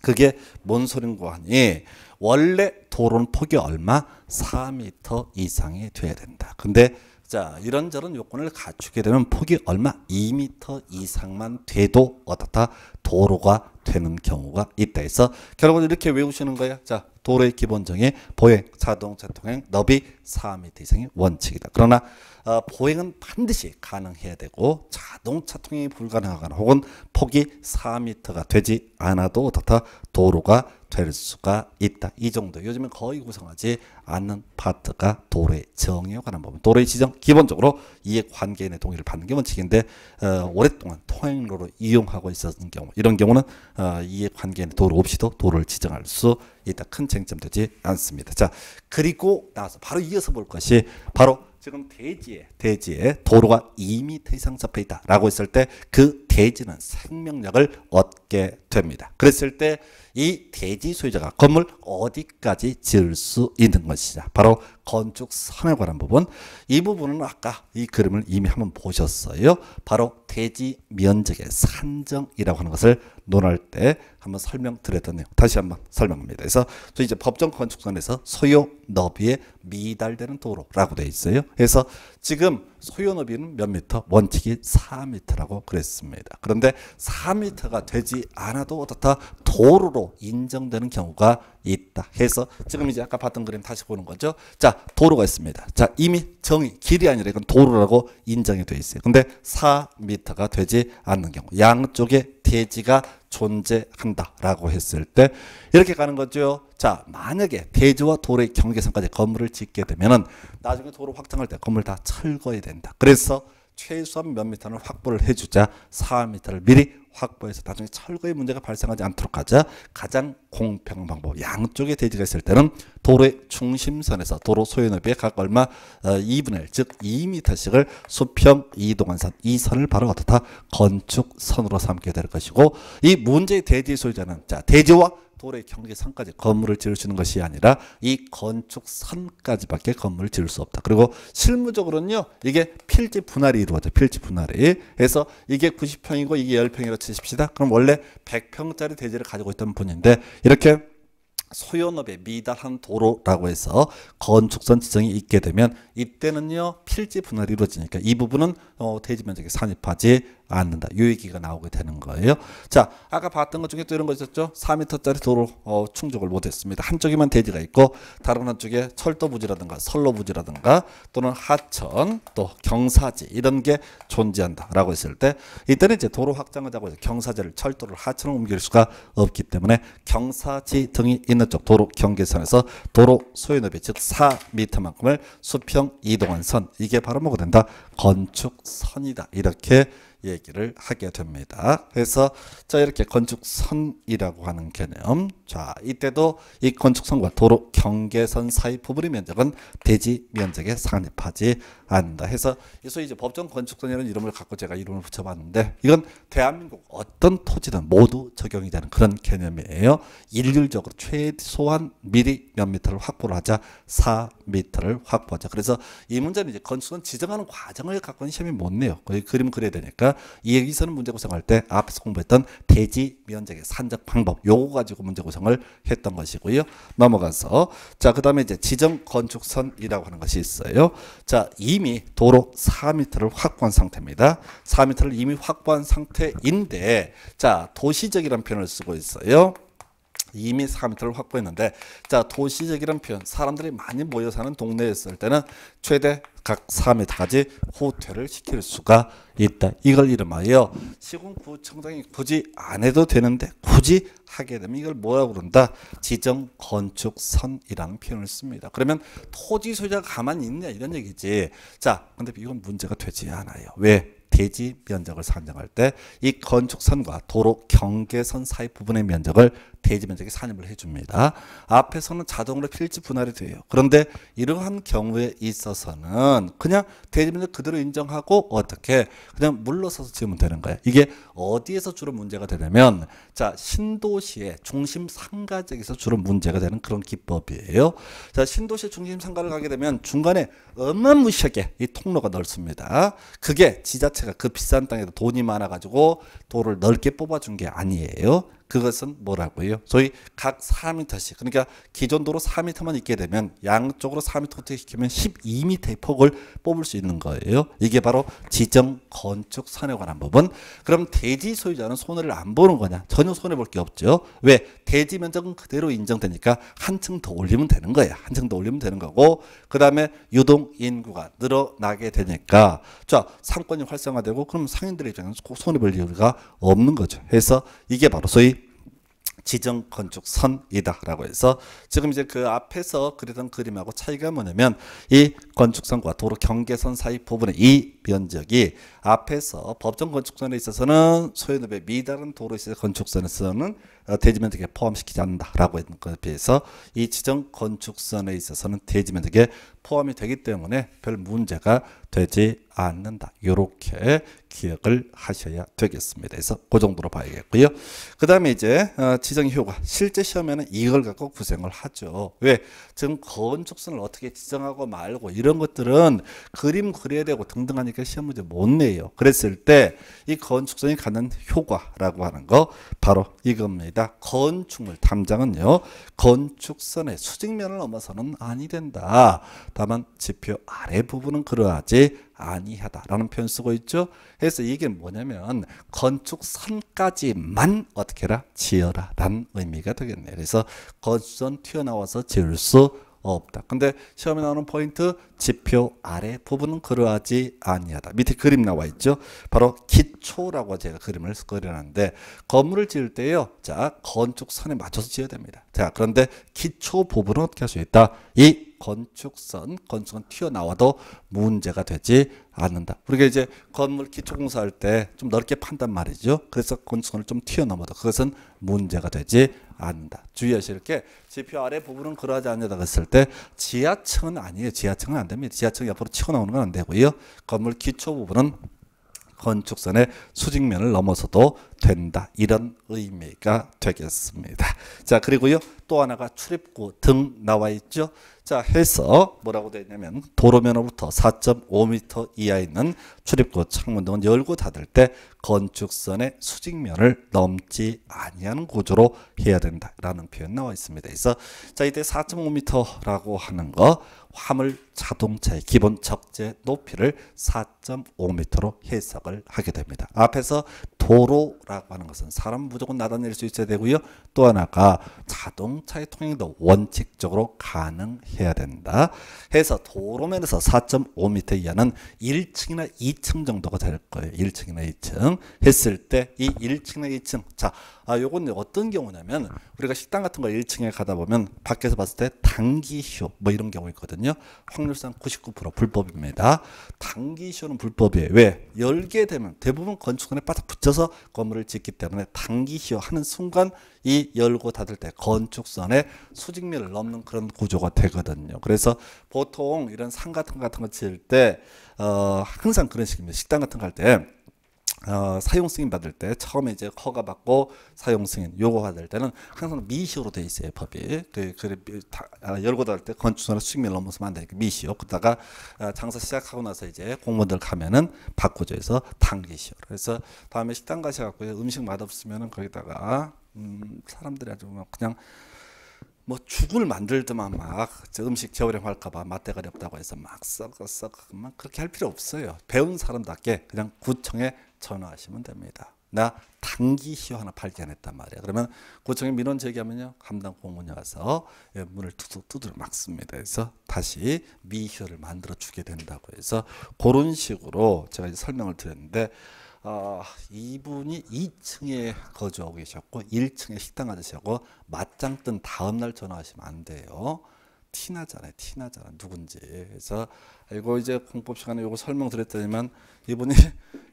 그게 뭔 소린고 하니 원래 도로는 폭이 얼마? 4m 이상이 돼야 된다. 근데 자 이런저런 요건을 갖추게 되면 폭이 얼마 2m 이상만 돼도 어떻다 도로가 되는 경우가 있다 해서 결국은 이렇게 외우시는 거예요 자, 도로의 기본정의 보행, 자동차 통행, 너비 4m 이상의 원칙이다. 그러나 어, 보행은 반드시 가능해야 되고 자동차 통행이 불가능하거나 혹은 폭이 4m가 되지 않아도 어떻다 도로가 될 수가 있다. 이 정도. 요즘은 거의 구성하지 않는 파트가 도로의 정의에 관한 법. 분 도로의 지정 기본적으로 이해관계인의 동의를 받는 게 원칙인데 어, 오랫동안 통행로로 이용하고 있었던 경우 이런 경우는 어, 어, 이해관계는 도로 없이도 도를 로 지정할 수 있다. 큰 쟁점 되지 않습니다. 자, 그리고 나서 바로 이어서 볼 것이 바로 지금 대지에 대지에 도로가 이미 터 이상 잡혀 있다라고 했을 때그 돼지는 생명력을 얻게 됩니다. 그랬을 때이 돼지 소유자가 건물 어디까지 지을 수 있는 것이냐. 바로 건축 선에 관한 부분. 이 부분은 아까 이 그림을 이미 한번 보셨어요. 바로 돼지 면적의 산정이라고 하는 것을 논할 때 한번 설명드렸던 내 다시 한번 설명합니다. 그래서 저 이제 법정 건축선에서 소요 너비에 미달되는 도로라고 되어 있어요. 그래서 지금 소요노비는몇 미터? 원칙이 4미터라고 그랬습니다. 그런데 4미터가 되지 않아도 어떻다 도로로 인정되는 경우가 있다. 해서 지금 이제 아까 봤던 그림 다시 보는 거죠. 자, 도로가 있습니다. 자, 이미 정의 길이 아니라 이건 도로라고 인정이 돼 있어요. 근데 4미터가 되지 않는 경우 양쪽에 대지가 존재한다라고 했을 때 이렇게 가는 거죠. 자, 만약에 대지와 도로의 경계선까지 건물을 짓게 되면은 나중에 도로 확장할 때 건물 다 철거해야 된다. 그래서 최소한 몇 미터는 확보를 해주자 4m를 미리 확보해서 나중에 철거의 문제가 발생하지 않도록 하자 가장 공평한 방법 양쪽에 대지가 있을 때는 도로의 중심선에서 도로 소유너비의 각 얼마 어, 2분의 1, 즉 2m씩을 수평 이동한 선, 이 선을 바로 어떻다 건축선으로 삼게 될 것이고 이 문제의 대지 소유자는 자 대지와 도로의 경계선까지 건물을 지을 수 있는 것이 아니라 이 건축선까지밖에 건물을 지을 수 없다. 그리고 실무적으로는요. 이게 필지 분할이 이루어져. 필지 분할이. 그래서 이게 90평이고 이게 10평이라 치십시다. 그럼 원래 100평짜리 대지를 가지고 있던 분인데 이렇게 소연업에 미달한 도로라고 해서 건축선 지정이 있게 되면 이때는요 필지 분할이 이루어지니까 이 부분은 어, 대지 면적에 산입하지 않는다. 요 얘기가 나오게 되는 거예요. 자, 아까 봤던 것 중에 또 이런 거 있었죠. 4m짜리 도로 어, 충족을 못했습니다. 한쪽에만 대지가 있고 다른 한쪽에 철도 부지라든가 선로 부지라든가 또는 하천 또 경사지 이런 게 존재한다라고 했을 때 이때는 이제 도로 확장하자고 해서 경사지를 철도를 하천으로 옮길 수가 없기 때문에 경사지 등이 있는 쪽 도로 경계선에서 도로 소유너비 즉 4m만큼을 수평 이동한 선 이게 바로 뭐가 된다 건축선이다 이렇게 얘기를 하게 됩니다. 그래서 자 이렇게 건축선이라고 하는 개념 자, 이때도 이 건축선과 도로 경계선 사이 부분의 면적은 대지 면적에 상립하지 않는다. 해서 그래서 이제 법정 건축선이라는 이름을 갖고 제가 이름을 붙여봤는데 이건 대한민국 어떤 토지든 모두 적용이 되는 그런 개념이에요. 일률적으로 최소한 미리 몇 미터를 확보를 하자, 4미터를 확보하자. 그래서 이 문제는 이제 건축선 지정하는 과정을 갖고는 시험이 못 내요. 거의 그림 그려야 되니까 여기서는 문제 구성할 때 앞에서 공부했던 대지 면적의 산적 방법 요거 가지고 문제 구성 구성을 했던 것이고요. 넘어가서 자 그다음에 이제 지정 건축선이라고 하는 것이 있어요. 자 이미 도로 4m를 확보한 상태입니다. 4m를 이미 확보한 상태인데 자 도시적이라는 표현을 쓰고 있어요. 이미 4m를 확보했는데 자 도시적이라는 표현 사람들이 많이 모여 사는 동네였을 때는 최대 각 4m까지 후퇴를 시킬 수가 있다. 이걸 이름하여 시군구청장이 굳이 안 해도 되는데 굳이 하게 되면 이걸 뭐라고 그런다? 지정건축선이라는 표현을 씁니다. 그러면 토지 소유자가 가만히 있냐 이런 얘기지. 자 근데 이건 문제가 되지 않아요. 왜? 대지 면적을 산정할 때 이 건축선과 도로 경계선 사이 부분의 면적을 대지 면적에 산입을 해줍니다. 앞에서는 자동으로 필지 분할이 돼요. 그런데 이러한 경우에 있어서는 그냥 대지 면적 그대로 인정하고 어떻게 그냥 물러서서 지으면 되는 거예요. 이게 어디에서 주로 문제가 되냐면 자 신도시의 중심 상가 지에서 주로 문제가 되는 그런 기법이에요. 자 신도시 중심 상가를 가게 되면 중간에 어마무시하게 이 통로가 넓습니다. 그게 지자체 자체가 그 비싼 땅에도 돈이 많아가지고 돌을 넓게 뽑아준 게 아니에요. 그것은 뭐라고요? 소위 각 4m씩 그러니까 기존 도로 4m만 있게 되면 양쪽으로 4m 후퇴시키면 12m의 폭을 뽑을 수 있는 거예요. 이게 바로 지정 건축 산에 관한 부분. 그럼 대지 소유자는 손해를 안 보는 거냐? 전혀 손해 볼 게 없죠. 왜? 대지 면적은 그대로 인정되니까 한층 더 올리면 되는 거야. 한 층 더 올리면 되는 거고 그다음에 유동 인구가 늘어나게 되니까 자, 상권이 활성화되고 그럼 상인들의 입장에서 손해 볼 이유가 없는 거죠. 그서 이게 바로 소위 지정 건축 선이다라고 해서 지금 이제 그 앞에서 그리던 그림하고 차이가 뭐냐면 이 건축선과 도로 경계선 사이 부분에 이 면적이 앞에서 법정 건축선에 있어서는 소유법에 미달은 도로 시설 건축선에서는 어, 대지면적에 포함시키지 않는다라고 했던 것에 비해서 이 지정 건축선에 있어서는 대지면적에 포함이 되기 때문에 별 문제가 되지 않는다. 이렇게 기억을 하셔야 되겠습니다. 그래서 그 정도로 봐야겠고요. 그 다음에 이제 어, 지정 효과 실제 시험에는 이걸 갖고 구생을 하죠. 왜? 즉 건축선을 어떻게 지정하고 말고 이런 것들은 그림 그려야 되고 등등 하니까 시험 문제 못 내요. 그랬을 때 이 건축선이 갖는 효과라고 하는 거 바로 이겁니다. 건축물 담장은요. 건축선의 수직면을 넘어서는 아니 된다. 다만 지표 아래 부분은 그러하지 아니하다라는 표현 쓰고 있죠. 그래서 이게 뭐냐면 건축 선까지만 어떻게 라 지어라 라는 의미가 되겠네요. 그래서 건축선 튀어나와서 지을 수 없다. 근데 시험에 나오는 포인트 지표 아래 부분은 그러하지 아니하다. 밑에 그림 나와 있죠. 바로 기초라고 제가 그림을 그려놨는데 건물을 지을 때요. 자 건축선에 맞춰서 지어야 됩니다. 자 그런데 기초 부분은 어떻게 할 수 있다? 이 건축선, 건축은 튀어나와도 문제가 되지 않는다. 우리가 이제 건물 기초공사할 때 좀 넓게 판단 말이죠. 그래서 건축선을 좀 튀어넘어도 그것은 문제가 되지 않는다. 주의하실 게 지표 아래 부분은 그러하지 않는다 그을때 지하층은 아니에요. 지하층은 안 됩니다. 지하층 옆으로 튀어나오는 건 안 되고요. 건물 기초 부분은 건축선의 수직면을 넘어서도 된다. 이런 의미가 되겠습니다. 자, 그리고요. 또 하나가 출입구 등 나와 있죠. 자, 해서 뭐라고 되어 있냐면 도로면으로부터 4.5m 이하 있는 출입구 창문등은 열고 닫을 때 건축선의 수직면을 넘지 아니하는 구조로 해야 된다라는 표현 나와 있습니다. 그래서 자, 이때 4.5m라고 하는 거 화물 자동차의 기본 적재 높이를 4.5m로 해석을 하게 됩니다. 앞에서 도로 라고 하는 것은 사람 무조건 나다닐수 있어야 되고요. 또 하나가 자동차의 통행도 원칙적으로 가능해야 된다. 해서 도로면에서 4.5m 이하는 1층이나 2층 정도가 될 거예요. 1층이나 2층 했을 때 이 1층이나 2층 자 아, 요건 어떤 경우냐면 우리가 식당 같은 거 1층에 가다 보면 밖에서 봤을 때당기쇼뭐 이런 경우 있거든요. 확률상 99% 불법입니다. 당기쇼는 불법이에요. 왜? 열게 되면 대부분 건축원에 빠짝 붙여서 건물을 짓기 때문에 당기쇼 하는 순간 이 열고 닫을 때 건축선의 수직면을 넘는 그런 구조가 되거든요. 그래서 보통 이런 상 같은 거 같은 거 지을 때 어, 항상 그런 식입니다. 식당 같은 거할때 어, 사용 승인 받을 때 처음에 이제 허가 받고 사용 승인 요거 받을 때는 항상 미시로 돼 있어요 법이 그, 그 다, 아, 열고 닫을 때건축사나 수익률 넘어서면 안 되니까 미시요 그다가 아, 장사 시작하고 나서 이제 공무원들 가면은 바꿔줘 해서 당기시요 그래서 다음에 식당 가셔갖고 음식 맛없으면은 거기다가 음, 사람들이 아주 그냥 뭐 죽을 만들더만 막저 음식 재활용 할까봐 맛대가리 없다고 해서 막 썩어 썩어 막 그렇게 할 필요 없어요. 배운 사람답게 그냥 구청에 전화하시면 됩니다. 나단기 시효 하나 발견했단 말이야. 그러면 구청에 민원 제기하면요. 감당 공무원이 와서 예, 문을 툭툭 두드려 막습니다. 그래서 다시 미희어를 만들어 주게 된다고 해서 그런 식으로 제가 이제 설명을 드렸는데 어, 이분이 2층에 거주하고 계셨고 1층에 식당 가저씨고 맞짱 뜬 다음날 전화하시면 안 돼요. 티나잖아요. 티나잖아. 누군지. 그래서 이거 이제 공법 시간에 이거 설명드렸더니만 이분이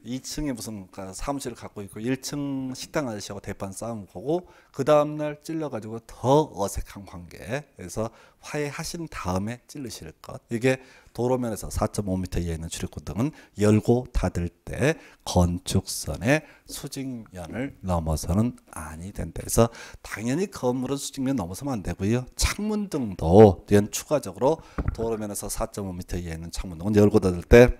2층에 무슨 그 사무실을 갖고 있고 1층 식당 아저씨하고 대판 싸운 거고 그 다음 날찔러 가지고 더 어색한 관계. 그래서 화해하신 다음에 찔르실 것. 이게 도로면에서 4.5m 이하의 출입구 등은 열고 닫을 때 건축선의 수직면을 넘어서는 아니 된다 해서 당연히 건물은 수직면 넘어서면 안 되고요. 창문 등도 추가적으로 도로면에서 4.5m 이하의 창문 등은 열고 닫을 때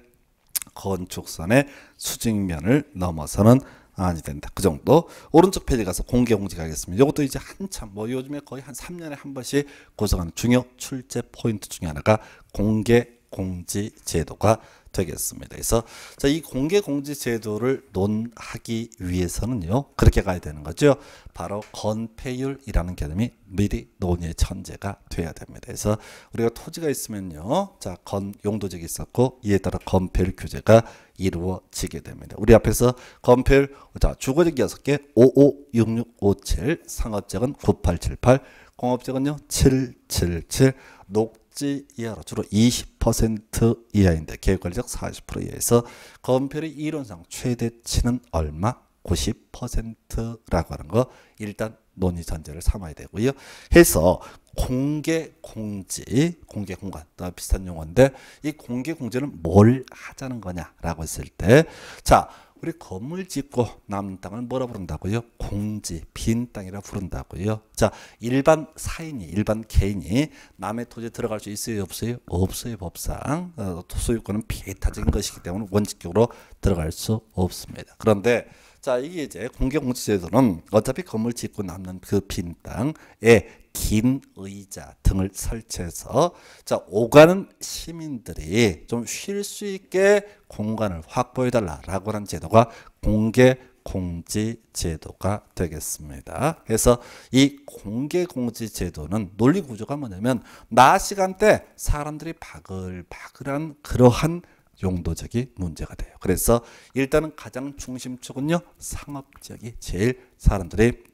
건축선의 수직면을 넘어서는 아니 된다. 그 정도. 오른쪽 페이지 가서 공개 공지 가겠습니다. 이것도 이제 한참 뭐 요즘에 거의 한 3년에 한 번씩 고정하는 중요 출제 포인트 중에 하나가 공개 공지 제도가 되겠습니다. 그래서 자, 이 공개 공지 제도를 논하기 위해서는요. 그렇게 가야 되는 거죠. 바로 건폐율이라는 개념이 미리 논의의 천재가 돼야 됩니다. 그래서 우리가 토지가 있으면요. 자, 건 용도직이 있었고 이에 따라 건폐율 규제가 이루어지게 됩니다. 우리 앞에서 건폐율 자, 주거직 6개 556657 상업적은 9878 공업적은요 777녹 10% 이하로 주로 20% 이하인데 계획관리적40% 이하에서 건폐율의 이론상 최대치는 얼마? 90%라고 하는 거 일단 논의 전제를 삼아야 되고요. 해서 공개 공지, 공개 공간, 비슷한 용어인데 이 공개 공지는 뭘 하자는 거냐라고 했을 때, 자 우리 건물 짓고 남는 땅을 뭐라 부른다고요? 공지, 빈 땅이라 부른다고요. 자, 일반 사인이, 일반 개인이 남의 토지에 들어갈 수 있어요, 없어요? 없어요, 법상. 어, 소유권은 피타적인 것이기 때문에 원칙적으로 들어갈 수 없습니다. 그런데 자, 이게 이제 공개공시제도는 어차피 건물 짓고 남는 그 빈 땅에 긴 의자 등을 설치해서 자, 오가는 시민들이 좀 쉴 수 있게 공간을 확보해 달라라고 하는 제도가 공개 공지 제도가 되겠습니다. 그래서 이 공개 공지 제도는 논리 구조가 뭐냐면 낮 시간대 사람들이 바글바글한 그러한 용도적이 문제가 돼요. 그래서 일단은 가장 중심축은요. 상업 지역이 제일 사람들이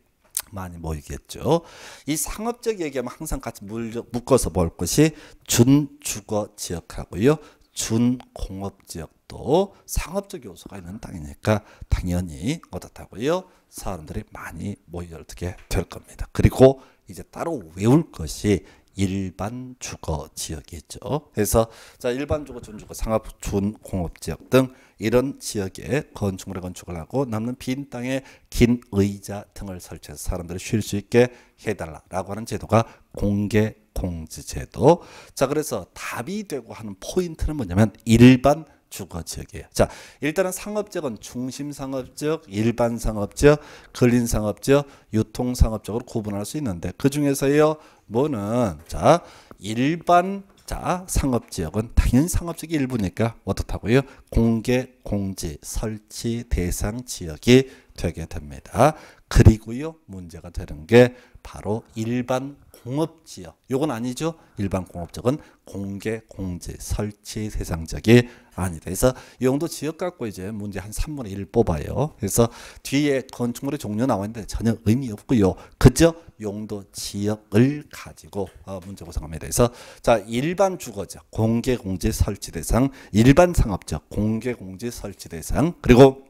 많이 모이겠죠. 이 상업적 얘기하면 항상 같이 묶어서 볼 것이 준주거 지역하고요. 준공업 지역도 상업적 요소가 있는 땅이니까 당연히 어떻다고요? 사람들이 많이 모여 어떻게 될 겁니다. 그리고 이제 따로 외울 것이 일반 주거 지역이죠. 그래서 자 일반 주거, 준주거, 상업, 준공업 지역 등 이런 지역에 건축물의 건축을 하고 남는 빈 땅에 긴 의자 등을 설치해서 사람들이 쉴 수 있게 해달라라고 하는 제도가 공개 공지제도. 자 그래서 답이 되고 하는 포인트는 뭐냐면 일반 주거지역이에요. 자, 일단은 상업지역은 중심상업지역, 일반상업지역, 근린상업지역, 유통상업지역으로 구분할 수 있는데 그 중에서요, 뭐는 자 일반 자 상업지역은 당연히 상업지역 일부니까 어떻다고요? 공개, 공지, 설치 대상 지역이 되게 됩니다. 그리고요 문제가 되는 게 바로 일반 공업지역. 요건 아니죠. 일반 공업지은 공개 공제 설치 세상적이 아니다. 그래서 이 정도 지역 갖고 이제 문제 한 3분의 1 뽑아요. 그래서 뒤에 건축물의 종류 나와 있는데 전혀 의미 없고요. 그저 용도 지역을 가지고 어, 문제 구성합니다. 그래서 자 일반 주거지 공개 공제 설치 대상, 일반 상업지 공개 공제 설치 대상, 그리고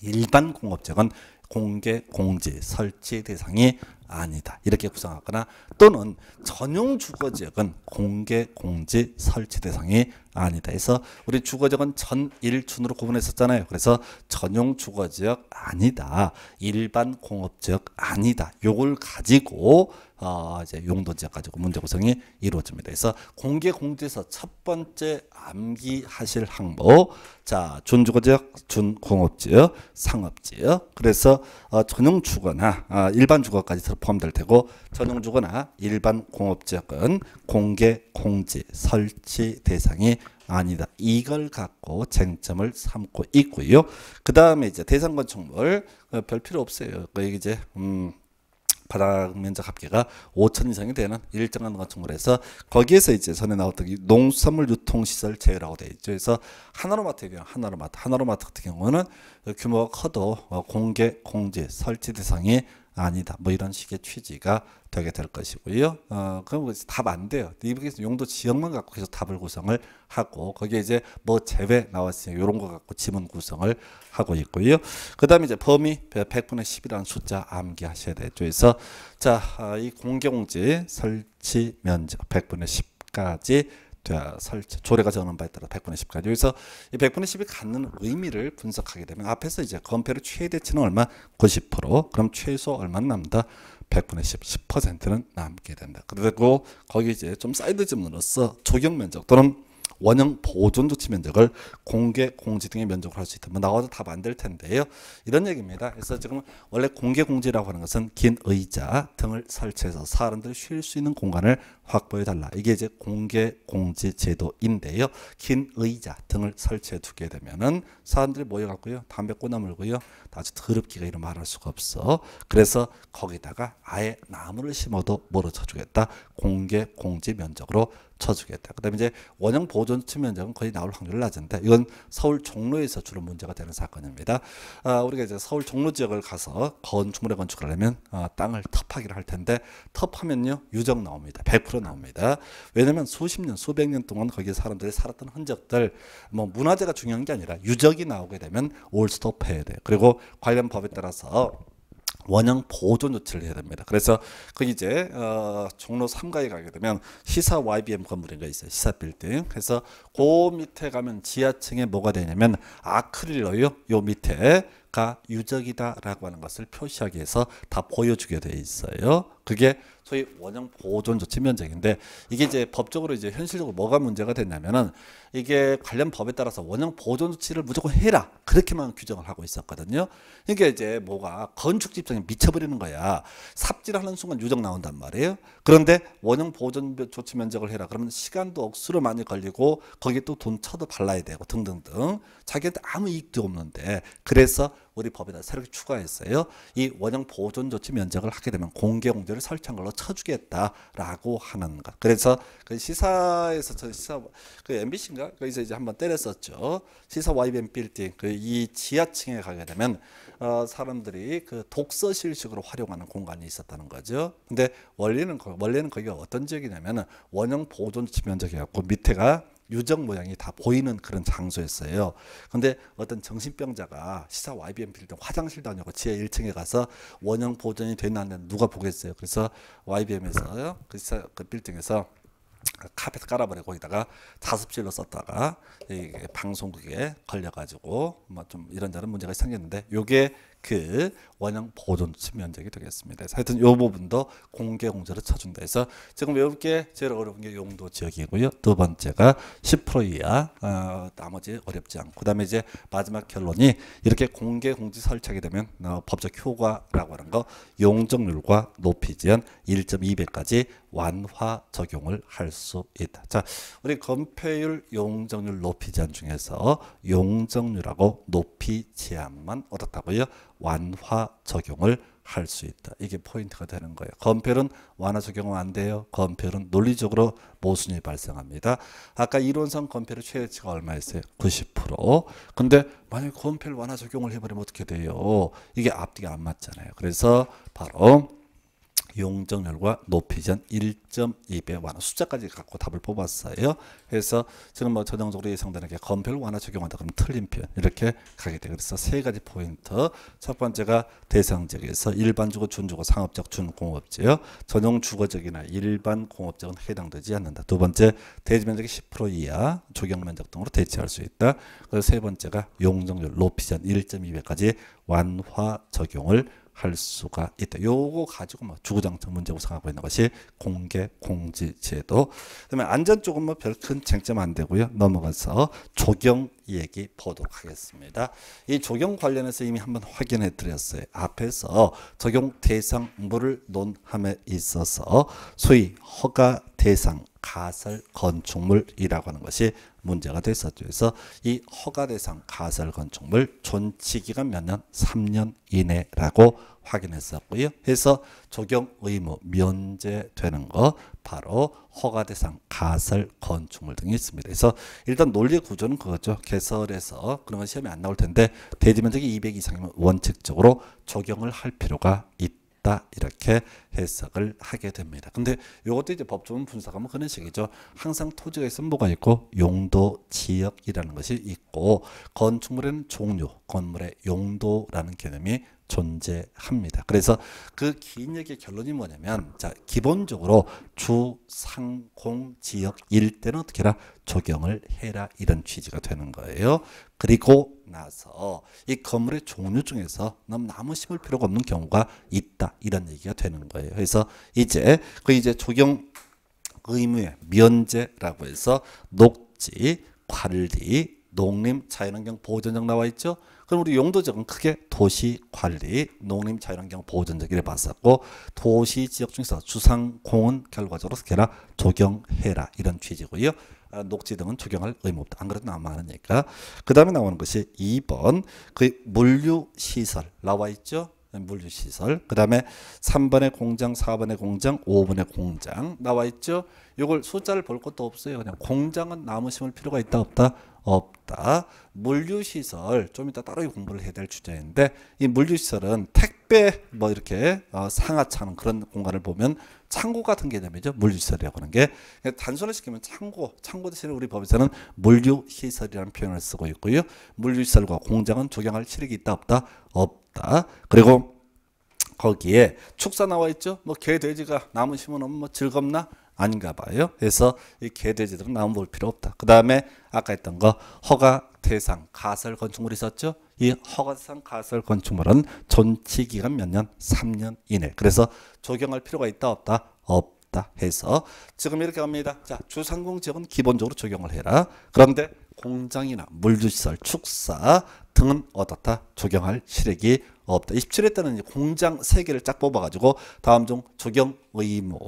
일반 공업지은 공개 공제 설치 대상이 아니다. 이렇게 구성하거나 또는 전용 주거지역은 공개 공지 설치 대상이 아니다. 그래서 우리 주거지역은 전 1춘으로 구분했었잖아요. 그래서 전용 주거지역 아니다. 일반 공업지역 아니다. 요걸 가지고 어 이제 용도지역 가지고 문제 구성이 이루어집니다. 그래서 공개 공지에서 첫 번째 암기하실 항목 자 준주거지역, 준공업지역, 상업지역 그래서 어 전용 주거나 어 일반 주거까지 포함될 테고 전용주거나 일반 공업지역은 공개 공지 설치 대상이 아니다. 이걸 갖고 쟁점을 삼고 있고요. 그 다음에 이제 대상 건축물 어, 별 필요 없어요. 그 이제 음. 바닥 면적 합계가 5천 이상이 되는 일정한 건축물에서 거기에서 이제 전에 나왔던 농수산물 유통시설 제외라고 돼 있죠. 그래서 하나로마트의 경우 하나로마트 하나로마트 같은 경우는 규모가 커도 공개 공지 설치 대상이 아니다. 뭐 이런 식의 취지가 되게 될 것이고요. 어, 그럼 답 안 돼요. 이분께 용도 지역만 갖고 계속 답을 구성을 하고 거기에 이제 뭐 제외 나왔으니 이런 거 갖고 지문 구성을 하고 있고요. 그 다음에 이제 범위 100분의 10이라는 숫자 암기하셔야 되죠. 그래서 자, 아, 이 공경지 설치 면적 100분의 10까지 자, 설 조례가 정한 바에 따라 100분의 10까지. 여기서 이 100분의 10이 갖는 의미를 분석하게 되면 앞에서 이제 건폐율 최대치는 얼마? 90%. 그럼 최소 얼마는 남다? 100분의 10, 10%는 남게 된다. 그리고 거기 이제 좀 사이드 지문으로써 조경 면적 또는 원형 보존 조치 면적을 공개 공지 등의 면적으로 할 수 있다. 뭐나와서답안될 텐데요. 이런 얘기입니다. 그래서 지금 원래 공개 공지라고 하는 것은 긴 의자 등을 설치해서 사람들이 쉴 수 있는 공간을 확보해 달라. 이게 이제 공개 공지 제도인데요. 긴 의자 등을 설치해 두게 되면은 사람들이 모여 갖고요. 담배 꼬나 물고요. 아주 더럽기가 이런 말할 수가 없어. 그래서 거기다가 아예 나무를 심어도 뭐로 쳐주겠다. 공개 공지 면적으로 쳐주겠다. 그다음에 이제 원형 보존측 면적은 거의 나올 확률이 낮은데 이건 서울 종로에서 주로 문제가 되는 사건입니다. 아, 우리가 이제 서울 종로 지역을 가서 건축물에 건축을 하면 아, 땅을 텁하기를 할 텐데 텁하면요 유적 나옵니다. 100% 나옵니다. 왜냐하면 수십 년 수백 년 동안 거기에 사람들이 살았던 흔적들 뭐 문화재가 중요한 게 아니라 유적이 나오게 되면 올스톱해야 돼. 그리고 관련 법에 따라서 원형 보존 조치를 해야 됩니다. 그래서 그 이제 어, 종로 3가에 가게 되면 시사 YBM 건물인가 있어요. 시사 빌딩. 그래서 그 밑에 가면 지하층에 뭐가 되냐면 아크릴로요. 요 밑에 가 유적이다라고 하는 것을 표시하기 위해서 다 보여주게 돼 있어요. 그게 소위 원형 보존 조치 면적인데 이게 이제 법적으로 이제 현실적으로 뭐가 문제가 됐냐면은 이게 관련 법에 따라서 원형 보존 조치를 무조건 해라 그렇게만 규정을 하고 있었거든요. 그러 이제 뭐가 건축 집정에 미쳐버리는 거야. 삽질하는 순간 유적 나온단 말이에요. 그런데 원형 보존 조치 면적을 해라 그러면 시간도 억수로 많이 걸리고 거기에 또 돈 쳐도 발라야 되고 등등등 자기한테 아무 이익도 없는데 그래서 우리 법에다 새롭게 추가했어요. 이 원형 보존 조치 면적을 하게 되면 공개 공제를 설치한 걸로 쳐주겠다라고 하는 것. 그래서 그 시사에서 저 시사 그 MBC인가 거기서 이제 한번 때렸었죠. 시사 YBN 빌딩 그 이 지하층에 가게 되면 어, 사람들이 그 독서실식으로 활용하는 공간이 있었다는 거죠. 근데 원리는 원래는 거기가 어떤 지역이냐면은 원형 보존 조치 면적이었고 밑에가 유적 모양이 다 보이는 그런 장소였어요. 근데 어떤 정신병자가 시사 YBM 빌딩 화장실 다녀고 지하 1층에 가서 원형 보존이 되나 안 누가 보겠어요. 그래서 YBM에서 그 시사 그 빌딩에서 카펫 깔아버리고 거기다가 자습실로 썼다가 방송국에 걸려가지고 뭐 좀 이런저런 문제가 생겼는데 요게 그 원형 보존수 면적이 되겠습니다. 하여튼 요 부분도 공개 공제로 쳐준다 해서 지금 외울 게 제일 어려운 게 용도 지역이고요. 두 번째가 10% 이하 어, 나머지 어렵지 않고 그다음에 이제 마지막 결론이 이렇게 공개 공지 설치하게 되면 어, 법적 효과라고 하는 거 용적률과 높이 지연 1.2배까지 완화 적용을 할 수 있다. 자, 우리 건폐율 용적률 높이 제한 중에서 용적률하고 높이 제한만 얻었다고요. 완화 적용을 할 수 있다. 이게 포인트가 되는 거예요. 건폐율은 완화 적용은 안 돼요. 건폐율은 논리적으로 모순이 발생합니다. 아까 이론상 건별의 최대치가 얼마였어요? 90%. 근데 만약에 건폐율 완화 적용을 해버리면 어떻게 돼요? 이게 앞뒤가 안 맞잖아요. 그래서 바로 용적률과 높이전 1.2배 완화 숫자까지 갖고 답을 뽑았어요. 그래서 지금 뭐 전형적으로 예상되는 게 건별 완화 적용한다 그러면 틀린 표현 이렇게 가게 돼. 그래서 세 가지 포인트. 첫 번째가 대상 지에서 일반 주거, 준주거, 상업적, 준공업지요. 전용 주거적이나 일반 공업적은 해당되지 않는다. 두 번째 대지면적이 10% 이하, 조경면적 등으로 대체할 수 있다. 그리고 세 번째가 용적률 높이전 1.2배까지 완화 적용을 할 수가 있다. 요거 가지고 막 뭐 주구장창 문제고 생각하고 있는 것이 공개 공지 제도. 그다음에 안전 쪽은 뭐별 큰 쟁점 안 되고요. 넘어가서 조경 얘기 보도록 하겠습니다. 이 조경 관련해서 이미 한번 확인해 드렸어요. 앞에서 적용 대상 물을 논함에 있어서 소위 허가 대상 가설 건축물이라고 하는 것이 문제가 됐었죠. 그래서 이 허가 대상 가설 건축물 존치 기간 몇 년? 3년 이내라고 확인했었고요. 해서 적용 의무 면제되는 거 바로 허가 대상 가설 건축물 등이 있습니다. 그래서 일단 논리 구조는 그거죠. 개설해서 그러면 시험이 안 나올 텐데 대지 면적이 200 이상이면 원칙적으로 적용을 할 필요가 있다. 있다 이렇게 해석을 하게 됩니다. 근데 이것도 이제 법조문 분석하면 뭐 그런 식이죠. 항상 토지가 있으면 뭐가 있고 용도 지역이라는 것이 있고 건축물에는 종류, 건물의 용도라는 개념이 존재합니다. 그래서 그 긴 얘기의 결론이 뭐냐면 자 기본적으로 주상공 지역 일대는 어떻게 해라 적용을 해라 이런 취지가 되는 거예요. 그리고 나서 이 건물의 종류 중에서 넌 나무 심을 필요가 없는 경우가 있다 이런 얘기가 되는 거예요. 그래서 이제 그 이제 적용 의무의 면제라고 해서 녹지 관리 농림 자연환경 보존형 나와 있죠. 그럼 우리 용도 적은 크게 도시 관리, 농림 자연환경 보존적 이래 봤었고 도시 지역 중에서 주상 공원 결과적으로 스케라 조경해라 이런 취지고요. 아, 녹지 등은 조경할 의무 없다. 안 그래도 너무 많으니까. 그 다음에 나오는 것이 2번 그 물류시설 나와 있죠. 물류시설 그 다음에 3번의 공장 4번의 공장 5번의 공장 나와 있죠. 이걸 숫자를 볼 것도 없어요. 그냥 공장은 나무 심을 필요가 있다 없다. 없다. 물류시설 좀 이따 따로 공부를 해야 될 주제인데 이 물류시설은 택배 뭐 이렇게 어, 상하차는 그런 공간을 보면 창고 같은 개념이죠 물류시설이라고 하는 게 그러니까 단순화 시키면 창고 창고 대신에 우리 법에서는 물류시설이라는 표현을 쓰고 있고요 물류시설과 공장은 적용할 실익이 있다 없다 없다 그리고 거기에 축사 나와 있죠 뭐 개 돼지가 나무 심어놓으면 뭐 즐겁나 아닌가 봐요. 그래서 이 개돼지들은 나무 볼 필요 없다. 그 다음에 아까 했던 거 허가 대상 가설 건축물 있었죠? 이 허가상 대 가설 건축물은 존치 기간 몇 년? 3년 이내. 그래서 적용할 필요가 있다 없다? 없다 해서 지금 이렇게 합니다. 자, 주상공 지역은 기본적으로 적용을 해라. 그런데 공장이나 물주시설, 축사, 등은 얻었다. 조경할 실익이 없다. 27회 때는 공장 3개를 쫙 뽑아가지고 다음 중 조경 의무,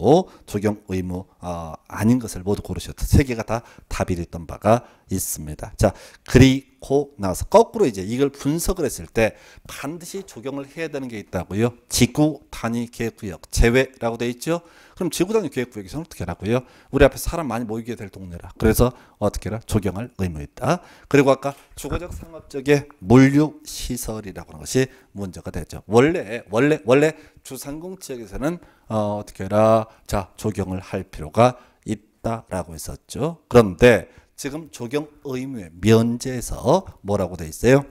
조경 의무 어, 아닌 것을 모두 고르셨다. 3개가 다 답이 됐던 바가 있습니다. 자, 그리고 나서 거꾸로 이제 이걸 분석을 했을 때 반드시 조경을 해야 되는 게 있다고요. 지구 단위 계획구역 제외라고 돼 있죠. 그럼 지구 단위 계획구역에서는 어떻게 하라고요? 우리 앞에 사람 많이 모이게 될 동네라. 그래서 어떻게 해라? 조경할 의무 있다. 그리고 아까 주거적 상업적의 물류 시설이라고 하는 것이 문제가 되죠. 원래 원래 원래 주상공 지역에서는 어, 어떻게 해라 자 조경을 할 필요가 있다라고 했었죠. 그런데 지금 조경 의무의 면제에서 뭐라고 돼 있어요?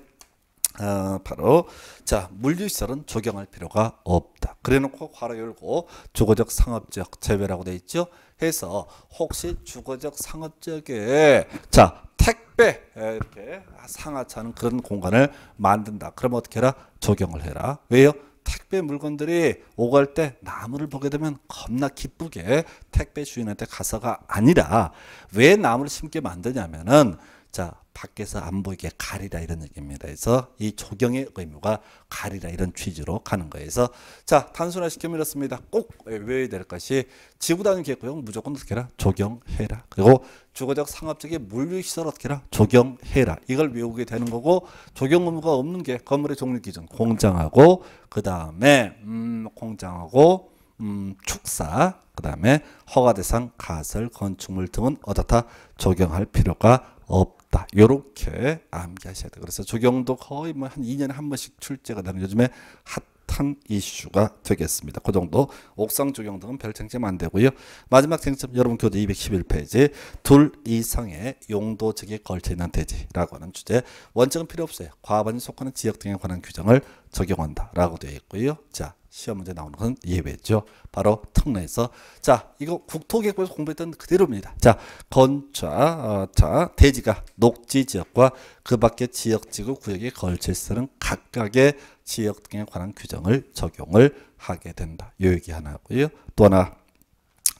어, 바로 자 물류시설은 조경할 필요가 없다. 그래놓고 괄호 열고 주거적 상업지역 제외라고 돼 있죠. 해서 혹시 주거적 상업지역에 자택 배 네, 이렇게 상하차는 그런 공간을 만든다. 그럼 어떻게 해라? 조경을 해라. 왜요? 택배 물건들이 오갈 때 나무를 보게 되면 겁나 기쁘게 택배 주인한테 가서가 아니라 왜 나무를 심게 만드냐면은 자 밖에서 안 보이게 가리라 이런 얘기입니다. 그래서 이 조경의 의무가 가리라 이런 취지로 가는 거에서자 단순화시키면 이렇습니다. 꼭 외워야 될 것이 지구단위 계획구역 무조건 어떻게 해라? 조경해라. 그리고 주거적 상업적인 물류시설 어떻게 해라? 조경해라. 이걸 외우게 되는 거고 조경 의무가 없는 게 건물의 종류기준 공장하고 그 다음에 음, 공장하고 음, 축사, 그 다음에 허가대상, 가설, 건축물 등은 어떻다 적용할 필요가 없다. 없다. 요렇게 암기하셔야 돼요. 그래서 조경도 거의 뭐 한 2년에 한 번씩 출제가 되는 요즘에 핫한 이슈가 되겠습니다. 그 정도 옥상 조경 등은 별 쟁점 안 되고요. 마지막 쟁점 여러분 교재 211페이지 둘 이상의 용도 지에 걸쳐 있는 대지라고 하는 주제 원칙은 필요 없어요. 과반이 속하는 지역 등에 관한 규정을 적용한다라고 되어 있고요. 자 시험 문제 나오는 건 예외죠. 바로 특례에서 자 이거 국토계획부에서 공부했던 그대로입니다. 자 건자 어, 자 대지가 녹지 지역과 그 밖의 지역 지구 구역에 걸칠 쓰는 각각의 지역 등에 관한 규정을 적용을 하게 된다. 요 얘기 하나고요. 또 하나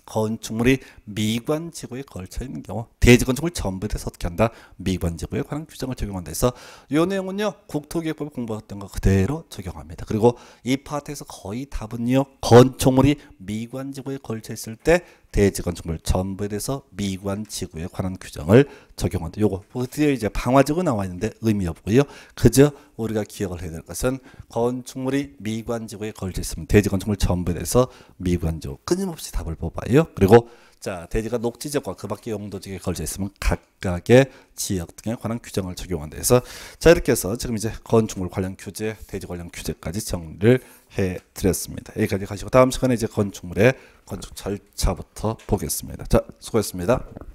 건축물이 미관 지구에 걸쳐 있는 경우 대지건축을 전부 다 석기한다. 미관지구에 관한 규정을 적용한다 해서 이 내용은요. 국토계획법에 공부했던 거 그대로 적용합니다. 그리고 이 파트에서 거의 답은요. 건축물이 미관지구에 걸쳐 있을 때 대지건축물 전부에 대해서 미관지구에 관한 규정을 적용한다. 요거 드디어 이제 방화지구 나와 있는데 의미 없고요. 그저 우리가 기억을 해야 될 것은 건축물이 미관지구에 걸쳐 있으면 대지건축물 전부에 대해서 미관지구 끊임없이 답을 뽑아요. 그리고 자, 대지가 녹지 지역과 그 밖의 영도지역에 걸쳐 있으면 각각의 지역 등에 관한 규정을 적용한다 해서 자 이렇게 해서 지금 이제 건축물 관련 규제, 대지 관련 규제까지 정리를 해 드렸습니다. 여기까지 가시고 다음 시간에 이제 건축물의 건축 절차부터 보겠습니다. 자, 수고했습니다.